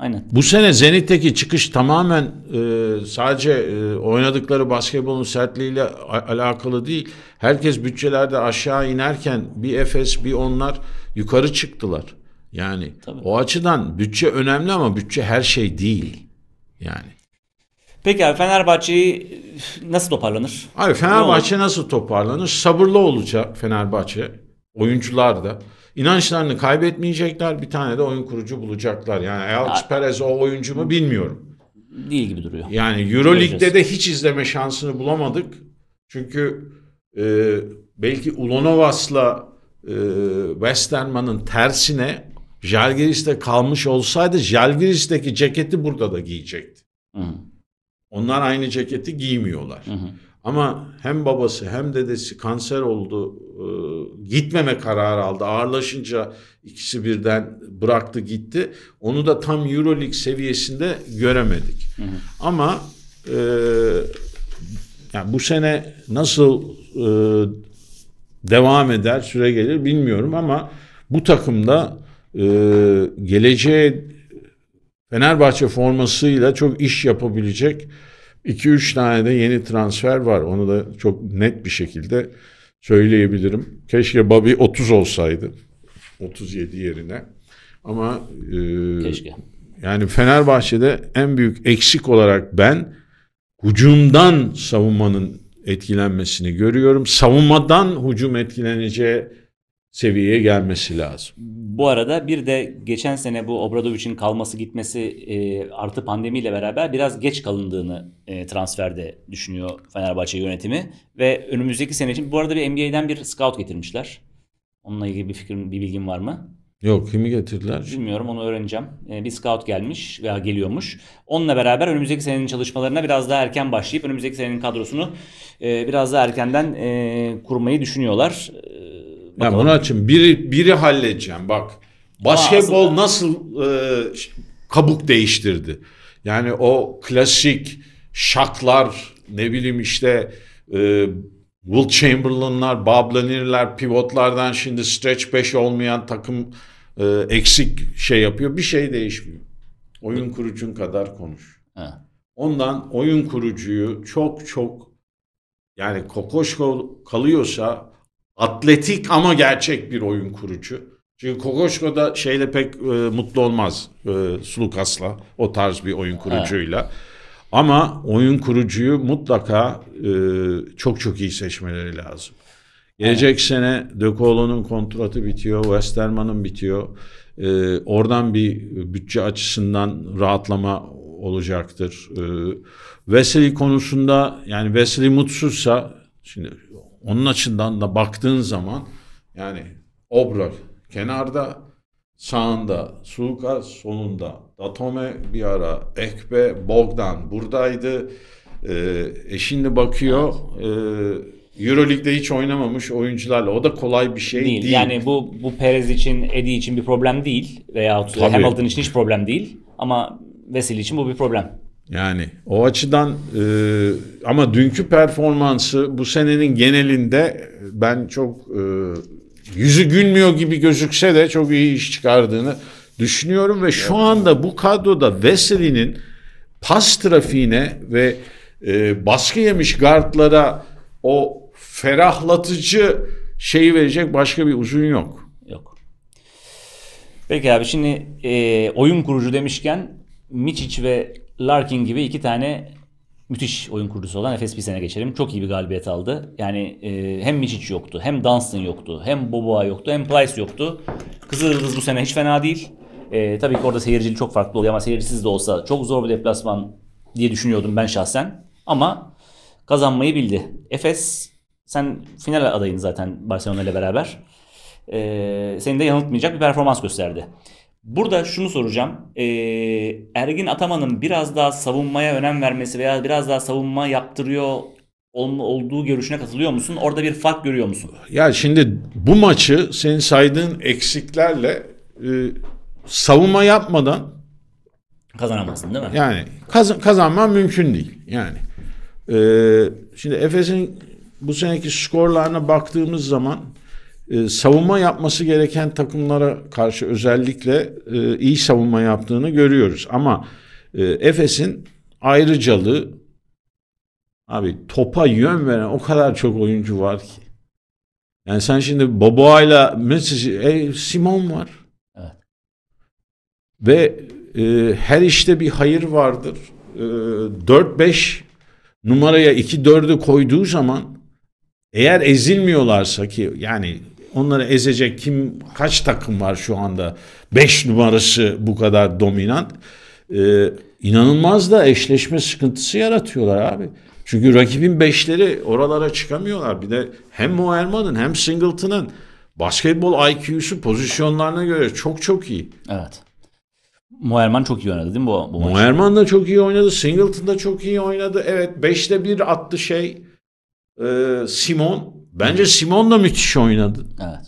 Aynen. Bu sene Zenit'teki çıkış tamamen e, sadece e, oynadıkları basketbolun sertliğiyle alakalı değil. Herkes bütçelerde aşağı inerken bir Efes bir onlar yukarı çıktılar. Yani Tabii. o açıdan bütçe önemli ama bütçe her şey değil. Yani. Peki abi Fenerbahçe'yi nasıl toparlanır? Abi Fenerbahçe nasıl toparlanır? Sabırlı olacak Fenerbahçe. Oyuncular da inançlarını kaybetmeyecekler. Bir tane de oyun kurucu bulacaklar. Yani Alex Perez o oyuncu mu bilmiyorum. Değil gibi duruyor. Yani Euroleague'de de hiç izleme şansını bulamadık. Çünkü e, belki Ulanovas'la e, Westerman'ın tersine Jalgiris'te kalmış olsaydı Jalgiris'teki ceketi burada da giyecekti. hı. Onlar aynı ceketi giymiyorlar. Hı hı. Ama hem babası hem dedesi kanser oldu. E, gitmeme kararı aldı. Ağırlaşınca ikisi birden bıraktı gitti. Onu da tam Euroleague seviyesinde göremedik. Hı hı. Ama e, yani bu sene nasıl e, devam eder, süre gelir bilmiyorum ama bu takımda e, geleceğe Fenerbahçe formasıyla çok iş yapabilecek 2-3 tane de yeni transfer var. Onu da çok net bir şekilde söyleyebilirim. Keşke Bobby 30 olsaydı. 37 yerine. Ama e, Keşke. yani Fenerbahçe'de en büyük eksik olarak ben hücumdan savunmanın etkilenmesini görüyorum. Savunmadan hücum etkileneceği seviyeye gelmesi lazım. Bu arada bir de geçen sene bu Obradoviç'in kalması gitmesi e, artı pandemiyle beraber biraz geç kalındığını e, transferde düşünüyor Fenerbahçe yönetimi. Ve önümüzdeki sene için bu arada bir NBA'den bir scout getirmişler. Onunla ilgili bir fikrim, bir bilgin var mı? Yok kimi getirdiler? Bilmiyorum onu öğreneceğim. Ee, bir scout gelmiş veya geliyormuş. Onunla beraber önümüzdeki senenin çalışmalarına biraz daha erken başlayıp önümüzdeki senenin kadrosunu e, biraz daha erkenden e, kurmayı düşünüyorlar. E, Bakalım. Yani onu açın. Biri, biri halledeceğim bak. Basketbol Aa, nasıl e, kabuk değiştirdi? Yani o klasik şaklar ne bileyim işte e, Will Chamberlain'lar, Bob Lanier'ler, pivotlardan şimdi stretch 5 olmayan takım e, eksik şey yapıyor. Bir şey değişmiyor. Oyun kurucun kadar konuş. He. Ondan oyun kurucuyu çok çok yani kokoş kalıyorsa Atletik ama gerçek bir oyun kurucu. Çünkü Kokoşko da şeyle pek e, mutlu olmaz. E, Sulukas'la o tarz bir oyun kurucuyla. Evet. Ama oyun kurucuyu mutlaka e, çok çok iyi seçmeleri lazım. Gelecek evet. sene De Colo'nun kontratı bitiyor, Westerman'ın bitiyor. E, oradan bir bütçe açısından rahatlama olacaktır. E, Wesley konusunda yani Wesley mutsuzsa şimdi onun açısından da baktığın zaman yani Obrol kenarda sağında, Suka sonunda Datome bir ara, Ekbe, Bogdan buradaydı. Ee, e şimdi bakıyor e, Euroleague'de hiç oynamamış oyuncularla o da kolay bir şey değil. değil. Yani bu bu Perez için, Eddie için bir problem değil veya Hamilton için hiç problem değil ama Veseli için bu bir problem. Yani o açıdan e, ama dünkü performansı bu senenin genelinde ben çok e, yüzü gülmüyor gibi gözükse de çok iyi iş çıkardığını düşünüyorum ve şu anda bu kadroda Veseli'nin pas trafiğine ve e, baskı yemiş gardlara o ferahlatıcı şeyi verecek başka bir uzun yok. Yok. Peki abi şimdi e, oyun kurucu demişken Miçic ve Larkin gibi iki tane müthiş oyun kurucusu olan Efes sene geçelim. Çok iyi bir galibiyet aldı. Yani e, hem Miçic yoktu, hem Dunstan yoktu, hem Boboa yoktu, hem Price yoktu. Kızıldız bu sene hiç fena değil. E, tabii ki orada seyircili çok farklı oluyor ama seyircisiz de olsa çok zor bir deplasman diye düşünüyordum ben şahsen. Ama kazanmayı bildi. Efes sen final adayın zaten Barcelona ile beraber. E, seni de yanıltmayacak bir performans gösterdi. Burada şunu soracağım. Ee, Ergin Ataman'ın biraz daha savunmaya önem vermesi veya biraz daha savunma yaptırıyor olduğu görüşüne katılıyor musun? Orada bir fark görüyor musun? Ya şimdi bu maçı senin saydığın eksiklerle e, savunma yapmadan kazanamazsın değil mi? Yani kazan kazanman mümkün değil. Yani e, şimdi Efes'in bu seneki skorlarına baktığımız zaman ee, savunma yapması gereken takımlara karşı özellikle e, iyi savunma yaptığını görüyoruz. Ama e, Efes'in ayrıcalığı abi topa yön veren o kadar çok oyuncu var ki. Yani sen şimdi Boboa'yla Messi, e, Simon var. Evet. Ve e, her işte bir hayır vardır. E, 4-5 numaraya 2-4'ü koyduğu zaman eğer ezilmiyorlarsa ki yani onları ezecek kim kaç takım var şu anda? 5 numarası bu kadar dominant. Ee, inanılmaz da eşleşme sıkıntısı yaratıyorlar abi. Çünkü rakibin beşleri oralara çıkamıyorlar. Bir de hem Moerman'ın hem Singleton'ın basketbol IQ'su pozisyonlarına göre çok çok iyi. Evet. Moerman çok iyi oynadı değil mi bu, bu Moerman da çok iyi oynadı. Singleton da çok iyi oynadı. Evet 5'te 1 attı şey. Ee, Simon Bence Simon da müthiş oynadı. Evet.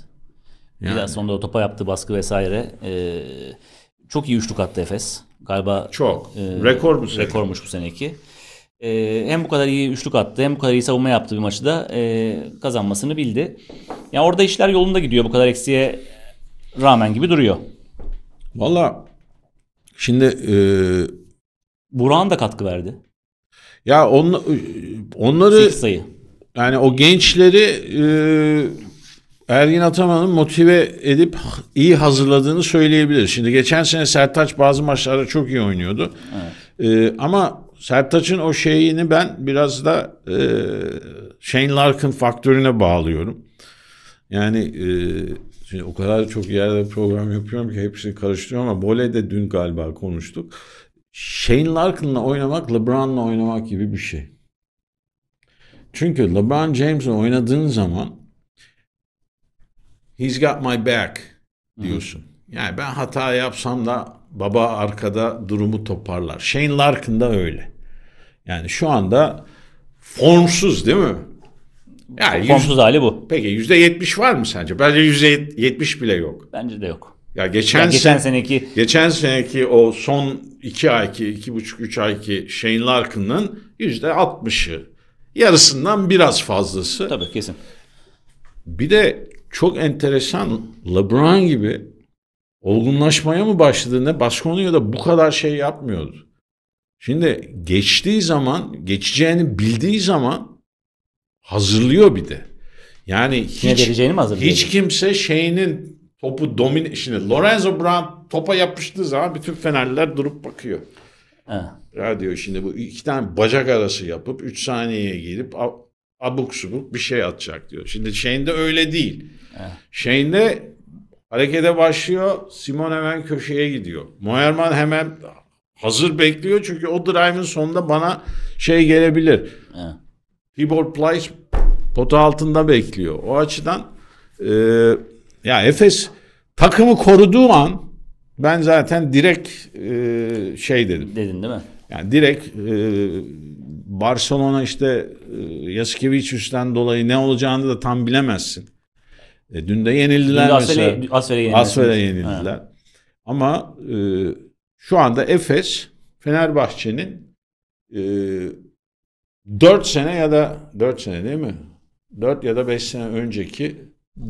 Yani. Biraz sonra o topa yaptığı baskı vesaire. Ee, çok iyi üçlük attı Efes. Galiba çok. E, rekor bu sene. Rekormuş bu seneki. E, hem bu kadar iyi üçlük attı hem bu kadar iyi savunma yaptı bir maçı da e, kazanmasını bildi. Ya yani orada işler yolunda gidiyor bu kadar eksiye rağmen gibi duruyor. Valla şimdi e, Burak'ın da katkı verdi. Ya on, onları sayı yani o gençleri e, Ergin Ataman'ın motive edip iyi hazırladığını söyleyebiliriz. Şimdi geçen sene Sertaç bazı maçlarda çok iyi oynuyordu. Evet. E, ama Sertaç'ın o şeyini ben biraz da e, Shane Larkin faktörüne bağlıyorum. Yani e, şimdi o kadar çok yerde program yapıyorum ki hepsini karıştırıyorum ama Bole'de dün galiba konuştuk. Shane Larkin'la oynamak LeBron'la oynamak gibi bir şey. Çünkü LeBron James'le oynadığın zaman he's got my back diyorsun. Hı-hı. Yani ben hata yapsam da baba arkada durumu toparlar. Shane Larkin da öyle. Yani şu anda formsuz değil mi? Yani formsuz yüz, hali bu. Peki yüzde yetmiş var mı sence? Bence yüzde yetmiş bile yok. Bence de yok. Ya geçen, ya geçen sen, seneki geçen seneki o son iki ayki iki buçuk üç ayki Shane Larkin'ın yüzde altmışı Yarısından biraz fazlası. Tabii kesin. Bir de çok enteresan LeBron gibi olgunlaşmaya mı başladı ne ya da bu kadar şey yapmıyordu. Şimdi geçtiği zaman, geçeceğini bildiği zaman hazırlıyor bir de. Yani hiç, mi Hiç kimse şeyinin topu domine... Şimdi Lorenzo Brown topa yapıştığı zaman bütün Fenerliler durup bakıyor. Evet radyo şimdi bu iki tane bacak arası yapıp üç saniyeye girip abuk subuk bir şey atacak diyor. Şimdi şeyinde öyle değil. Şeyinde harekete başlıyor. Simon hemen köşeye gidiyor. Moerman hemen hazır bekliyor çünkü o drive'ın sonunda bana şey gelebilir. Evet. Tibor Plyce pota altında bekliyor. O açıdan e, ya Efes takımı koruduğu an ben zaten direkt e, şey dedim. Dedin değil mi? Yani direkt e, Barcelona işte e, Yasikevicius'ten dolayı ne olacağını da tam bilemezsin. E, dün de yenildiler dün mesela. Asfer'e yenildiler. Asfer'e yenildiler. Ama e, şu anda Efes Fenerbahçe'nin e, 4 sene ya da 4 sene değil mi? 4 ya da 5 sene önceki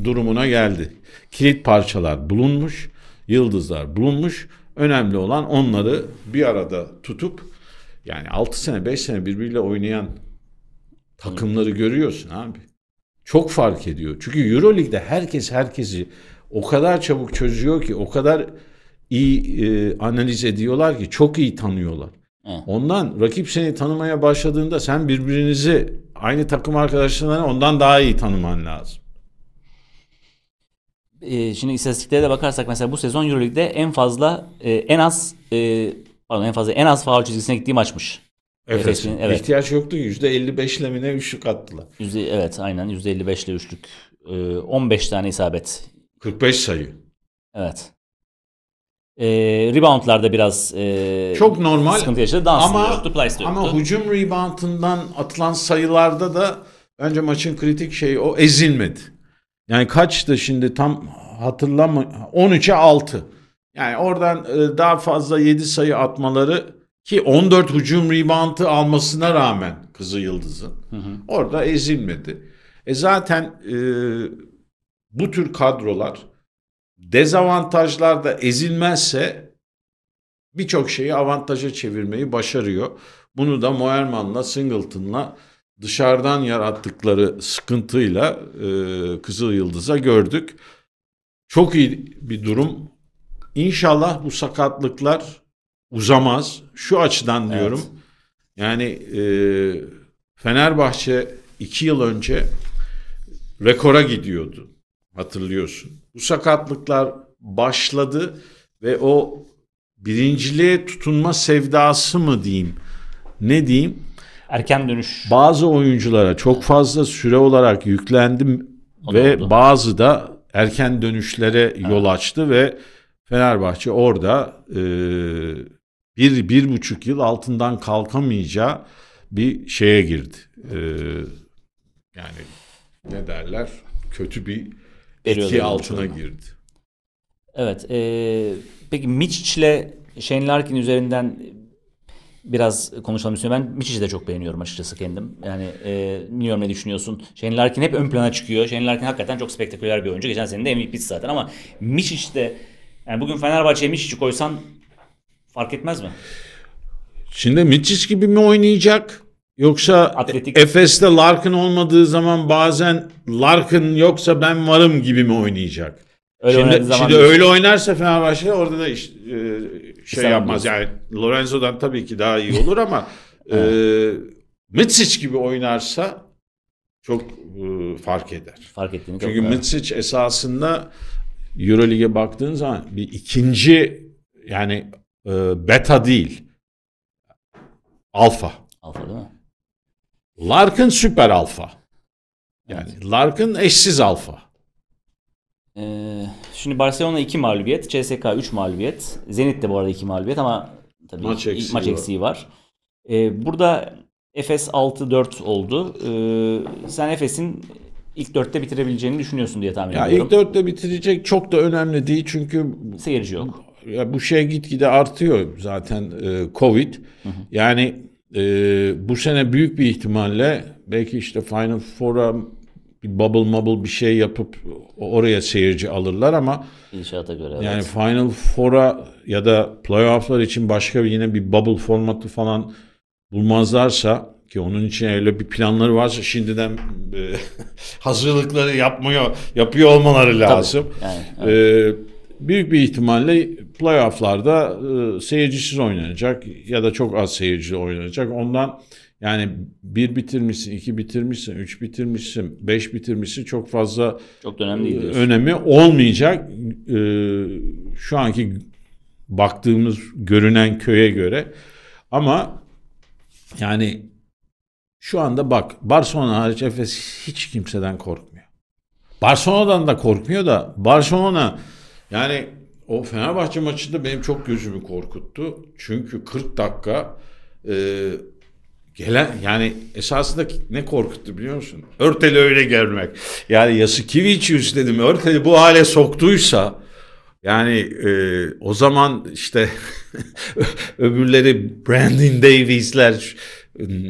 durumuna geldi. Kilit parçalar bulunmuş, yıldızlar bulunmuş. Önemli olan onları bir arada tutup yani 6 sene 5 sene birbiriyle oynayan takımları görüyorsun abi. Çok fark ediyor. Çünkü Euroleague'de herkes herkesi o kadar çabuk çözüyor ki o kadar iyi e, analiz ediyorlar ki çok iyi tanıyorlar. Hı. Ondan rakip seni tanımaya başladığında sen birbirinizi aynı takım arkadaşlarına ondan daha iyi tanıman lazım. E, şimdi istatistiklere de bakarsak mesela bu sezon EuroLeague'de en fazla e, en az e, pardon en fazla en az faul çizgisine gittiği maçmış. Evet. Efes'in, evet. İhtiyaç yoktu. %55'le mi ne üçlük attılar. Yüzde, evet aynen %55'le üçlük. Ee, 15 tane isabet. 45 sayı. Evet. E, reboundlarda biraz e, çok normal sıkıntı yaşadı. Dans ama, yoktu, place yoktu. Ama hücum reboundından atılan sayılarda da önce maçın kritik şeyi o ezilmedi. Yani kaçtı şimdi tam hatırlama 13'e 6. Yani oradan e, daha fazla 7 sayı atmaları ki 14 hücum reboundı almasına rağmen Kızı Yıldız'ın orada ezilmedi. E zaten e, bu tür kadrolar dezavantajlarda ezilmezse birçok şeyi avantaja çevirmeyi başarıyor. Bunu da Moerman'la Singleton'la dışarıdan yarattıkları sıkıntıyla e, Kızıl Yıldız'a gördük. Çok iyi bir durum İnşallah bu sakatlıklar uzamaz. Şu açıdan evet. diyorum. Yani e, Fenerbahçe iki yıl önce rekora gidiyordu. Hatırlıyorsun. Bu sakatlıklar başladı ve o birinciliğe tutunma sevdası mı diyeyim? Ne diyeyim? Erken dönüş. Bazı oyunculara çok fazla süre olarak yüklendim o ve oldu. bazı da erken dönüşlere yol açtı ve Fenerbahçe orada e, bir, bir buçuk yıl altından kalkamayacağı bir şeye girdi. E, yani ne derler kötü bir etki altına girdi. Evet. E, peki ile Shane Larkin üzerinden biraz konuşalım istiyorum. Ben Mitch'i de çok beğeniyorum açıkçası kendim. Yani e, bilmiyorum ne düşünüyorsun. Shane Larkin hep ön plana çıkıyor. Shane Larkin hakikaten çok spektaküler bir oyuncu. Geçen sene de MVP'si zaten ama Mitch de işte yani bugün Fenerbahçe'ye Miçic'i koysan fark etmez mi? Şimdi Miçic gibi mi oynayacak? Yoksa Atletik. Efes'te Larkin olmadığı zaman bazen Larkin yoksa ben varım gibi mi oynayacak? Öyle şimdi zaman şimdi öyle oynarsa Fenerbahçe orada da iş, e, şey Sen yapmaz. Diyorsun. Yani Lorenzo'dan tabii ki daha iyi olur ama e, Mitsic gibi oynarsa çok e, fark eder. Fark ettiğini Çünkü Mitsic esasında Euroleague'e baktığın zaman bir ikinci yani e, beta değil. Alfa. Alfa değil mi? Larkin süper alfa. Yani evet. Larkin eşsiz alfa. Ee, şimdi Barcelona 2 mağlubiyet, CSK 3 mağlubiyet. Zenit de bu arada 2 mağlubiyet ama tabii maç eksiği maç var. var. Ee, burada Efes 6-4 oldu. Ee, sen Efes'in ilk dörtte bitirebileceğini düşünüyorsun diye tahmin ya ediyorum. İlk dörtte bitirecek çok da önemli değil çünkü seyirci yok. Ya bu şey gitgide artıyor zaten e, Covid. Hı hı. Yani e, bu sene büyük bir ihtimalle belki işte Final Four'a bir bubble mubble bir şey yapıp oraya seyirci alırlar ama inşaata göre yani evet. Final Four'a ya da playofflar için başka bir yine bir bubble formatı falan bulmazlarsa ki onun için öyle bir planları varsa şimdiden e, hazırlıkları yapmıyor yapıyor olmaları lazım. Tabii, yani, evet. e, büyük bir ihtimalle playofflarda e, seyircisiz oynanacak ya da çok az seyirci oynanacak. Ondan yani bir bitirmişsin, iki bitirmişsin, üç bitirmişsin, beş bitirmişsin çok fazla çok önemli değil e, diyorsun. önemi olmayacak. E, şu anki baktığımız görünen köye göre ama yani şu anda bak Barcelona hariç Efes hiç kimseden korkmuyor. Barcelona'dan da korkmuyor da Barcelona yani o Fenerbahçe maçında benim çok gözümü korkuttu. Çünkü 40 dakika e, gelen yani esasında ne korkuttu biliyor musun? Örtel'i öyle görmek. Yani Yasikivic'i üstledim. Örtel'i bu hale soktuysa yani e, o zaman işte öbürleri Brandon Davies'ler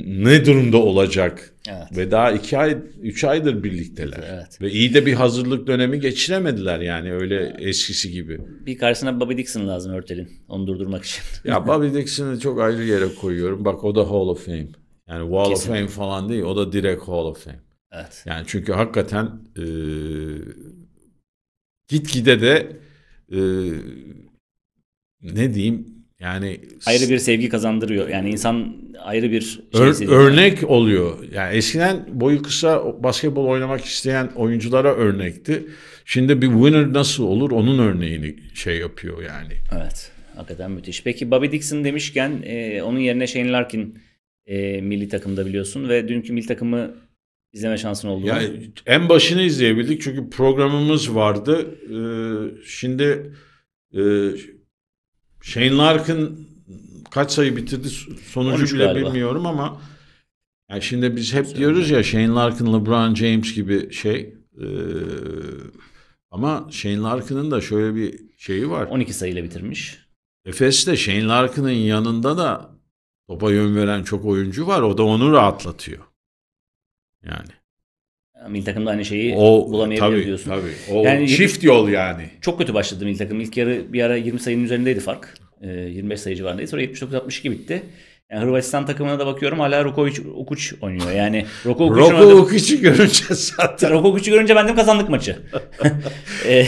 ne durumda olacak evet. ve daha iki ay üç aydır birlikteler evet. ve iyi de bir hazırlık dönemi geçiremediler yani öyle evet. eskisi gibi. Bir karşısına Bobby Dixon lazım Örtel'in onu durdurmak için. ya Bobby Dixon'ı çok ayrı yere koyuyorum bak o da Hall of Fame yani Wall Kesinlikle. of Fame falan değil o da direkt Hall of Fame. Evet. Yani çünkü hakikaten e, gitgide de e, ne diyeyim yani ayrı bir sevgi kazandırıyor. Yani insan ayrı bir şey ör, örnek oluyor. Yani eskiden boyu kısa basketbol oynamak isteyen oyunculara örnekti. Şimdi bir winner nasıl olur onun örneğini şey yapıyor yani. Evet. Hakikaten müthiş. Peki Bobby Dixon demişken e, onun yerine Shane Larkin e, milli takımda biliyorsun ve dünkü milli takımı izleme şansın oldu yani, mu? En başını izleyebildik çünkü programımız vardı. Ee, şimdi e, Shane Larkin kaç sayı bitirdi sonucu bile galiba. bilmiyorum ama yani şimdi biz hep Söyle. diyoruz ya Shane Larkin, LeBron James gibi şey ee, ama Shane Larkin'ın da şöyle bir şeyi var. 12 sayıyla bitirmiş. Efes'te Shane Larkin'ın yanında da topa yön veren çok oyuncu var. O da onu rahatlatıyor. Yani. Milli takımda aynı şeyi o, bulamayabilir tabii, diyorsun. Tabii. O yani çift yol yani. Çok kötü başladı milli takım. İlk yarı bir ara 20 sayının üzerindeydi fark. E, ee, 25 sayı civarındaydı. Sonra 79-62 bitti. Yani Hırvatistan takımına da bakıyorum hala Rokovic Ukuç oynuyor. Yani Roko Ukuç'u Roko Ukuç'u görünce zaten. Roko Ukuç'u görünce ben de kazandık maçı. e,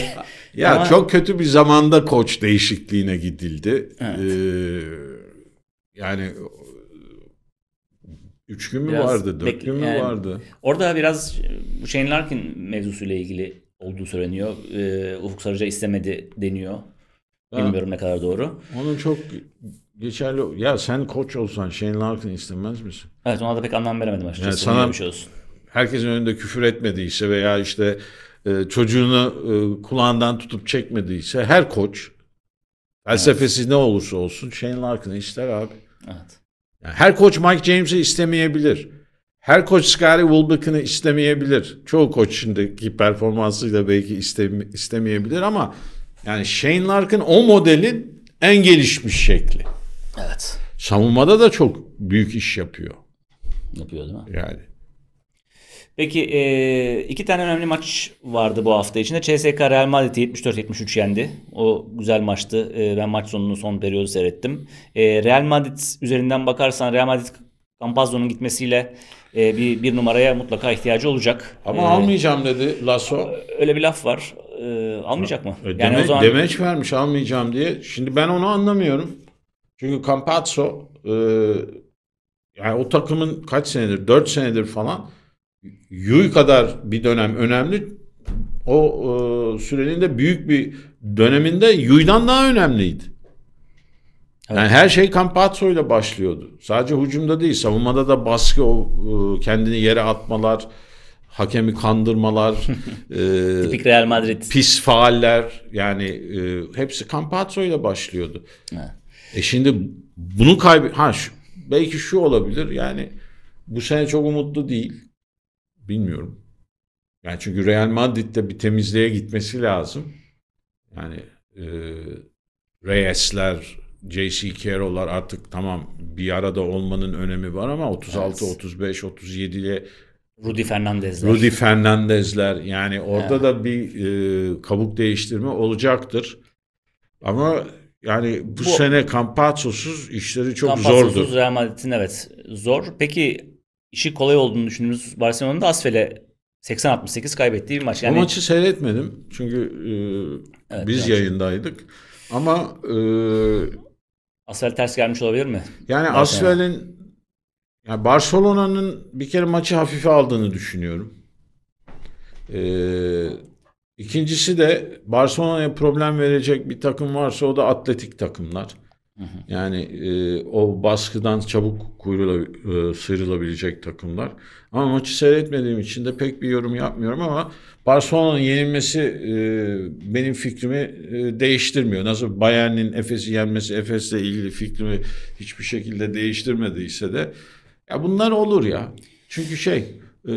ya ama... çok kötü bir zamanda koç değişikliğine gidildi. Evet. Ee, yani Üç gün mü biraz vardı? Dört gün mü yani, vardı? Orada biraz Shane Larkin mevzusuyla ilgili olduğu söyleniyor. Ee, Ufuk Sarıca istemedi deniyor. Ha, Bilmiyorum ne kadar doğru. Onun çok geçerli. Ya sen koç olsan Shane Larkin istemez misin? Evet ona da pek anlam veremedim açıkçası. Yani sana, şey olsun. herkesin önünde küfür etmediyse veya işte e, çocuğunu e, kulağından tutup çekmediyse her koç felsefesi evet. ne olursa olsun Shane Larkin'i ister abi. Evet. Her koç Mike James'i istemeyebilir. Her koç Scottie Wilbeck'ini istemeyebilir. Çoğu koç şimdiki performansıyla belki isteme, istemeyebilir ama yani Shane Larkin o modelin en gelişmiş şekli. Evet. Savunmada da çok büyük iş yapıyor. Yapıyor değil mi? Yani. Peki e, iki tane önemli maç vardı bu hafta içinde. CSK Real Madrid'i 74-73 yendi. O güzel maçtı. E, ben maç sonunu son periyodu seyrettim. E, Real Madrid üzerinden bakarsan Real Madrid Campazzo'nun gitmesiyle e, bir, bir numaraya mutlaka ihtiyacı olacak. Ama ee, almayacağım dedi Lasso. Öyle bir laf var. E, almayacak mı? E, yani deme, o zaman... Demeç vermiş almayacağım diye. Şimdi ben onu anlamıyorum. Çünkü Campazzo e, yani o takımın kaç senedir? 4 senedir falan Yuy kadar bir dönem önemli. O e, sürenin de büyük bir döneminde Yuy'dan daha önemliydi. Yani her şey Campazzo ile başlıyordu. Sadece hücumda değil, savunmada da baskı, o e, kendini yere atmalar, hakemi kandırmalar, e, tipik Real Madrid pis faaller yani e, hepsi Campazzo ile başlıyordu. Evet. E şimdi bunu kaybı ha şu, belki şu olabilir yani bu sene çok umutlu değil. Bilmiyorum. Yani çünkü Real Madrid'de bir temizliğe gitmesi lazım. Yani e, Reyes'ler, J.C. Carroll'lar artık tamam bir arada olmanın önemi var ama 36, evet. 35, ile. Rudy Fernandez'ler. Rudy Fernandez'ler yani orada evet. da bir e, kabuk değiştirme olacaktır. Ama yani bu, bu sene Campazzos'uz işleri çok Campazzos'uz zordur. Campazzos'uz Real Madrid'in evet zor. Peki işi kolay olduğunu düşündüğümüz Barcelona'nın da Asfel'e 80-68 kaybettiği bir maç. Yani... O maçı seyretmedim. Çünkü e, evet, biz yani. yayındaydık. Ama e, Asfel ters gelmiş olabilir mi? Yani Asfel'in yani Barcelona'nın bir kere maçı hafife aldığını düşünüyorum. Ee, ikincisi de Barcelona'ya problem verecek bir takım varsa o da atletik takımlar. Yani e, o baskıdan çabuk kuyrula, e, sıyrılabilecek takımlar. Ama maçı seyretmediğim için de pek bir yorum yapmıyorum ama Barcelona'nın yenilmesi e, benim fikrimi e, değiştirmiyor. Nasıl Bayern'in Efes'i yenmesi Efes'le ilgili fikrimi hiçbir şekilde değiştirmediyse de ya bunlar olur ya. Çünkü şey e,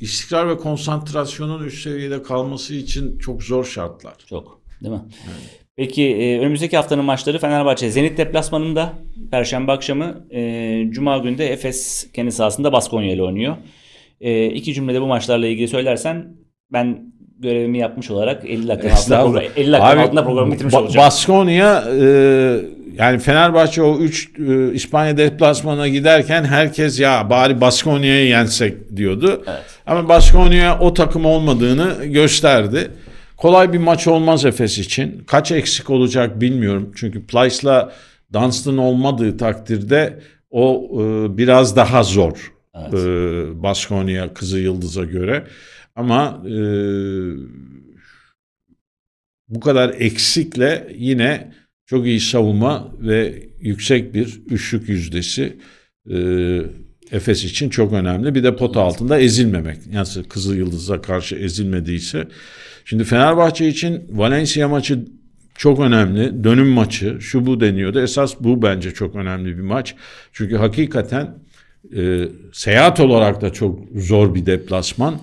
istikrar ve konsantrasyonun üst seviyede kalması için çok zor şartlar. Çok değil mi? Evet. Peki e, önümüzdeki haftanın maçları Fenerbahçe Zenit deplasmanında Perşembe akşamı e, Cuma günü Efes kendi sahasında Baskonya ile oynuyor. E, iki cümlede bu maçlarla ilgili söylersen ben görevimi yapmış olarak 50 dakika altında, program, 50 dakika Abi, altında programı bitirmiş ba- olacağım. Baskonya e, yani Fenerbahçe o 3 e, İspanya deplasmana giderken herkes ya bari Baskonya'yı yensek diyordu. Evet. Ama Baskonya o takım olmadığını gösterdi. Kolay bir maç olmaz Efes için. Kaç eksik olacak bilmiyorum. Çünkü Plyce'la Dunstan olmadığı takdirde o e, biraz daha zor. Evet. E, Baskonya Kızı Yıldız'a göre. Ama e, bu kadar eksikle yine çok iyi savunma ve yüksek bir üçlük yüzdesi e, Efes için çok önemli. Bir de pota altında ezilmemek. Yani Kızıl Yıldız'a karşı ezilmediyse Şimdi Fenerbahçe için Valencia maçı çok önemli. Dönüm maçı şu bu deniyordu. Esas bu bence çok önemli bir maç. Çünkü hakikaten e, seyahat olarak da çok zor bir deplasman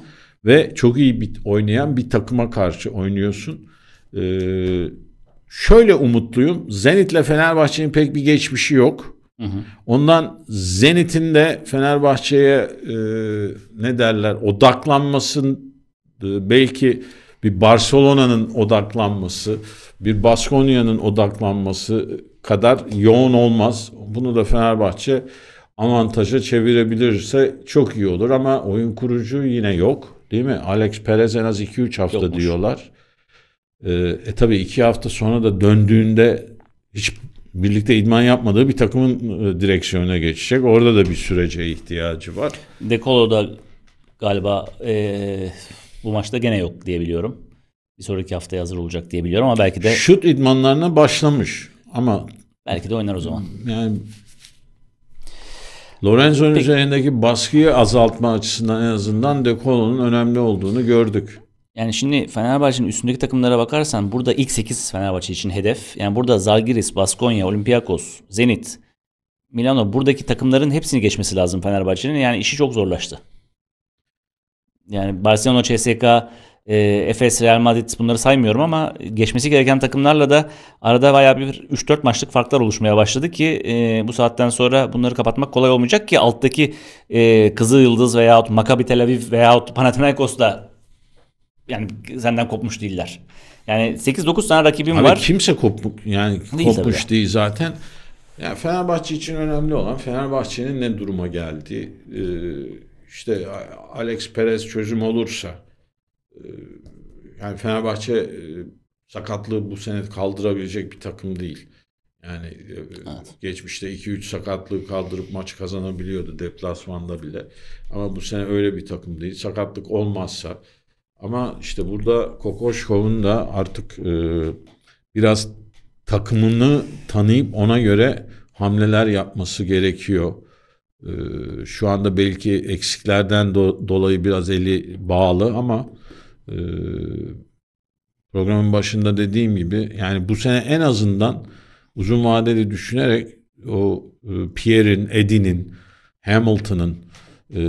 ve çok iyi bir, oynayan bir takıma karşı oynuyorsun. E, şöyle umutluyum. Zenit'le Fenerbahçe'nin pek bir geçmişi yok. Hı hı. Ondan Zenit'in de Fenerbahçe'ye e, ne derler odaklanmasın e, belki bir Barcelona'nın odaklanması, bir Baskonya'nın odaklanması kadar yoğun olmaz. Bunu da Fenerbahçe avantaja çevirebilirse çok iyi olur ama oyun kurucu yine yok değil mi? Alex Perez en az 2-3 hafta Yokmuş. diyorlar. Ee, e tabii 2 hafta sonra da döndüğünde hiç birlikte idman yapmadığı bir takımın e, direksiyonuna geçecek. Orada da bir sürece ihtiyacı var. Dekolo da galiba e, bu maçta gene yok diyebiliyorum. Bir sonraki haftaya hazır olacak diyebiliyorum ama belki de... Şut idmanlarına başlamış ama... Belki de oynar o zaman. Yani Lorenzo'nun üzerindeki baskıyı azaltma açısından en azından De Colo'nun önemli olduğunu gördük. Yani şimdi Fenerbahçe'nin üstündeki takımlara bakarsan burada ilk 8 Fenerbahçe için hedef. Yani burada Zalgiris, Baskonya, Olympiakos, Zenit, Milano buradaki takımların hepsini geçmesi lazım Fenerbahçe'nin. Yani işi çok zorlaştı. Yani Barcelona, CSK, e, Efes, Real Madrid bunları saymıyorum ama geçmesi gereken takımlarla da arada bayağı bir 3-4 maçlık farklar oluşmaya başladı ki e, bu saatten sonra bunları kapatmak kolay olmayacak ki alttaki e, Kızıl Yıldız veyahut Maccabi Tel Aviv veyahut Panathinaikos da yani senden kopmuş değiller. Yani 8-9 tane rakibim Abi var. Kimse kopmuş yani değil kopmuş tabii. değil zaten. Yani Fenerbahçe için önemli olan Fenerbahçe'nin ne duruma geldiği. Ee, işte Alex Perez çözüm olursa e, yani Fenerbahçe e, sakatlığı bu senet kaldırabilecek bir takım değil. Yani e, evet. geçmişte 2-3 sakatlığı kaldırıp maç kazanabiliyordu deplasmanda bile. Ama bu sene öyle bir takım değil. Sakatlık olmazsa ama işte burada Kokoşkov'un da artık e, biraz takımını tanıyıp ona göre hamleler yapması gerekiyor. Ee, şu anda belki eksiklerden do dolayı biraz eli bağlı ama e, programın başında dediğim gibi yani bu sene en azından uzun vadeli düşünerek o e, Pierre'in, Eddie'nin, Hamilton'ın, e,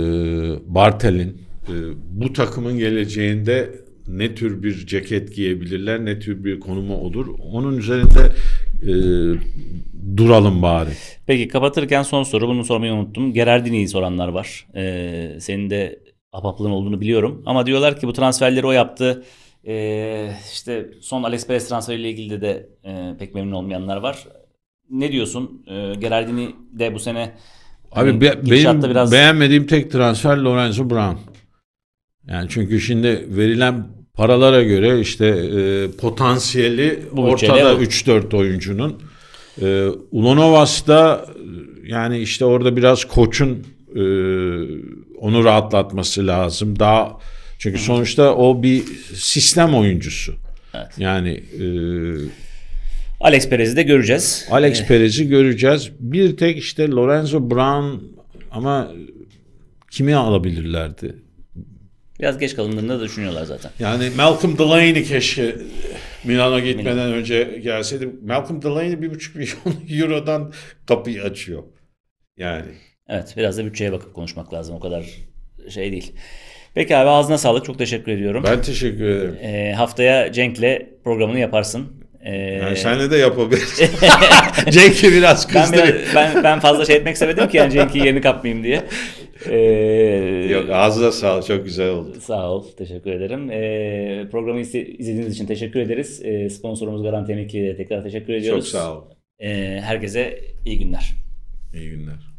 Bartel'in e, bu takımın geleceğinde ne tür bir ceket giyebilirler, ne tür bir konuma olur. Onun üzerinde e, duralım bari. Peki kapatırken son soru bunu sormayı unuttum. Gerardini'yi soranlar var. Ee, senin de apaplığın olduğunu biliyorum. Ama diyorlar ki bu transferleri o yaptı. Ee, işte son Alex Perez transferiyle ilgili de, de e, pek memnun olmayanlar var. Ne diyorsun? Ee, Gerardini de bu sene Abi hani be, benim biraz... beğenmediğim tek transfer Lorenzo Brown. Yani çünkü şimdi verilen paralara göre işte e, potansiyeli Bu ortada 3-4 oyuncunun. E, da yani işte orada biraz koçun e, onu rahatlatması lazım. Daha çünkü sonuçta o bir sistem oyuncusu. Evet. Yani e, Alex Perez'i de göreceğiz. Alex e, Perez'i göreceğiz. Bir tek işte Lorenzo Brown ama kimi alabilirlerdi? Biraz geç kalındığında da düşünüyorlar zaten. Yani Malcolm Delaney keşke Milano gitmeden Milano. önce gelseydi. Malcolm Delaney bir buçuk milyon eurodan kapıyı açıyor. Yani. Evet biraz da bütçeye bakıp konuşmak lazım. O kadar şey değil. Peki abi ağzına sağlık. Çok teşekkür ediyorum. Ben teşekkür ederim. E, haftaya Cenk'le programını yaparsın. Ee, yani senle de yapabilirsin. Cenk'i biraz kızdı. Ben, ben, ben fazla şey etmek istemedim ki yani Cenk'i yerini kapmayayım diye. Ee, Yok ağzına sağ Çok güzel oldu. Sağ ol. Teşekkür ederim. Ee, programı izlediğiniz için teşekkür ederiz. Ee, sponsorumuz Garanti Emekli'ye tekrar teşekkür ediyoruz. Çok sağ ol. Ee, herkese iyi günler. İyi günler.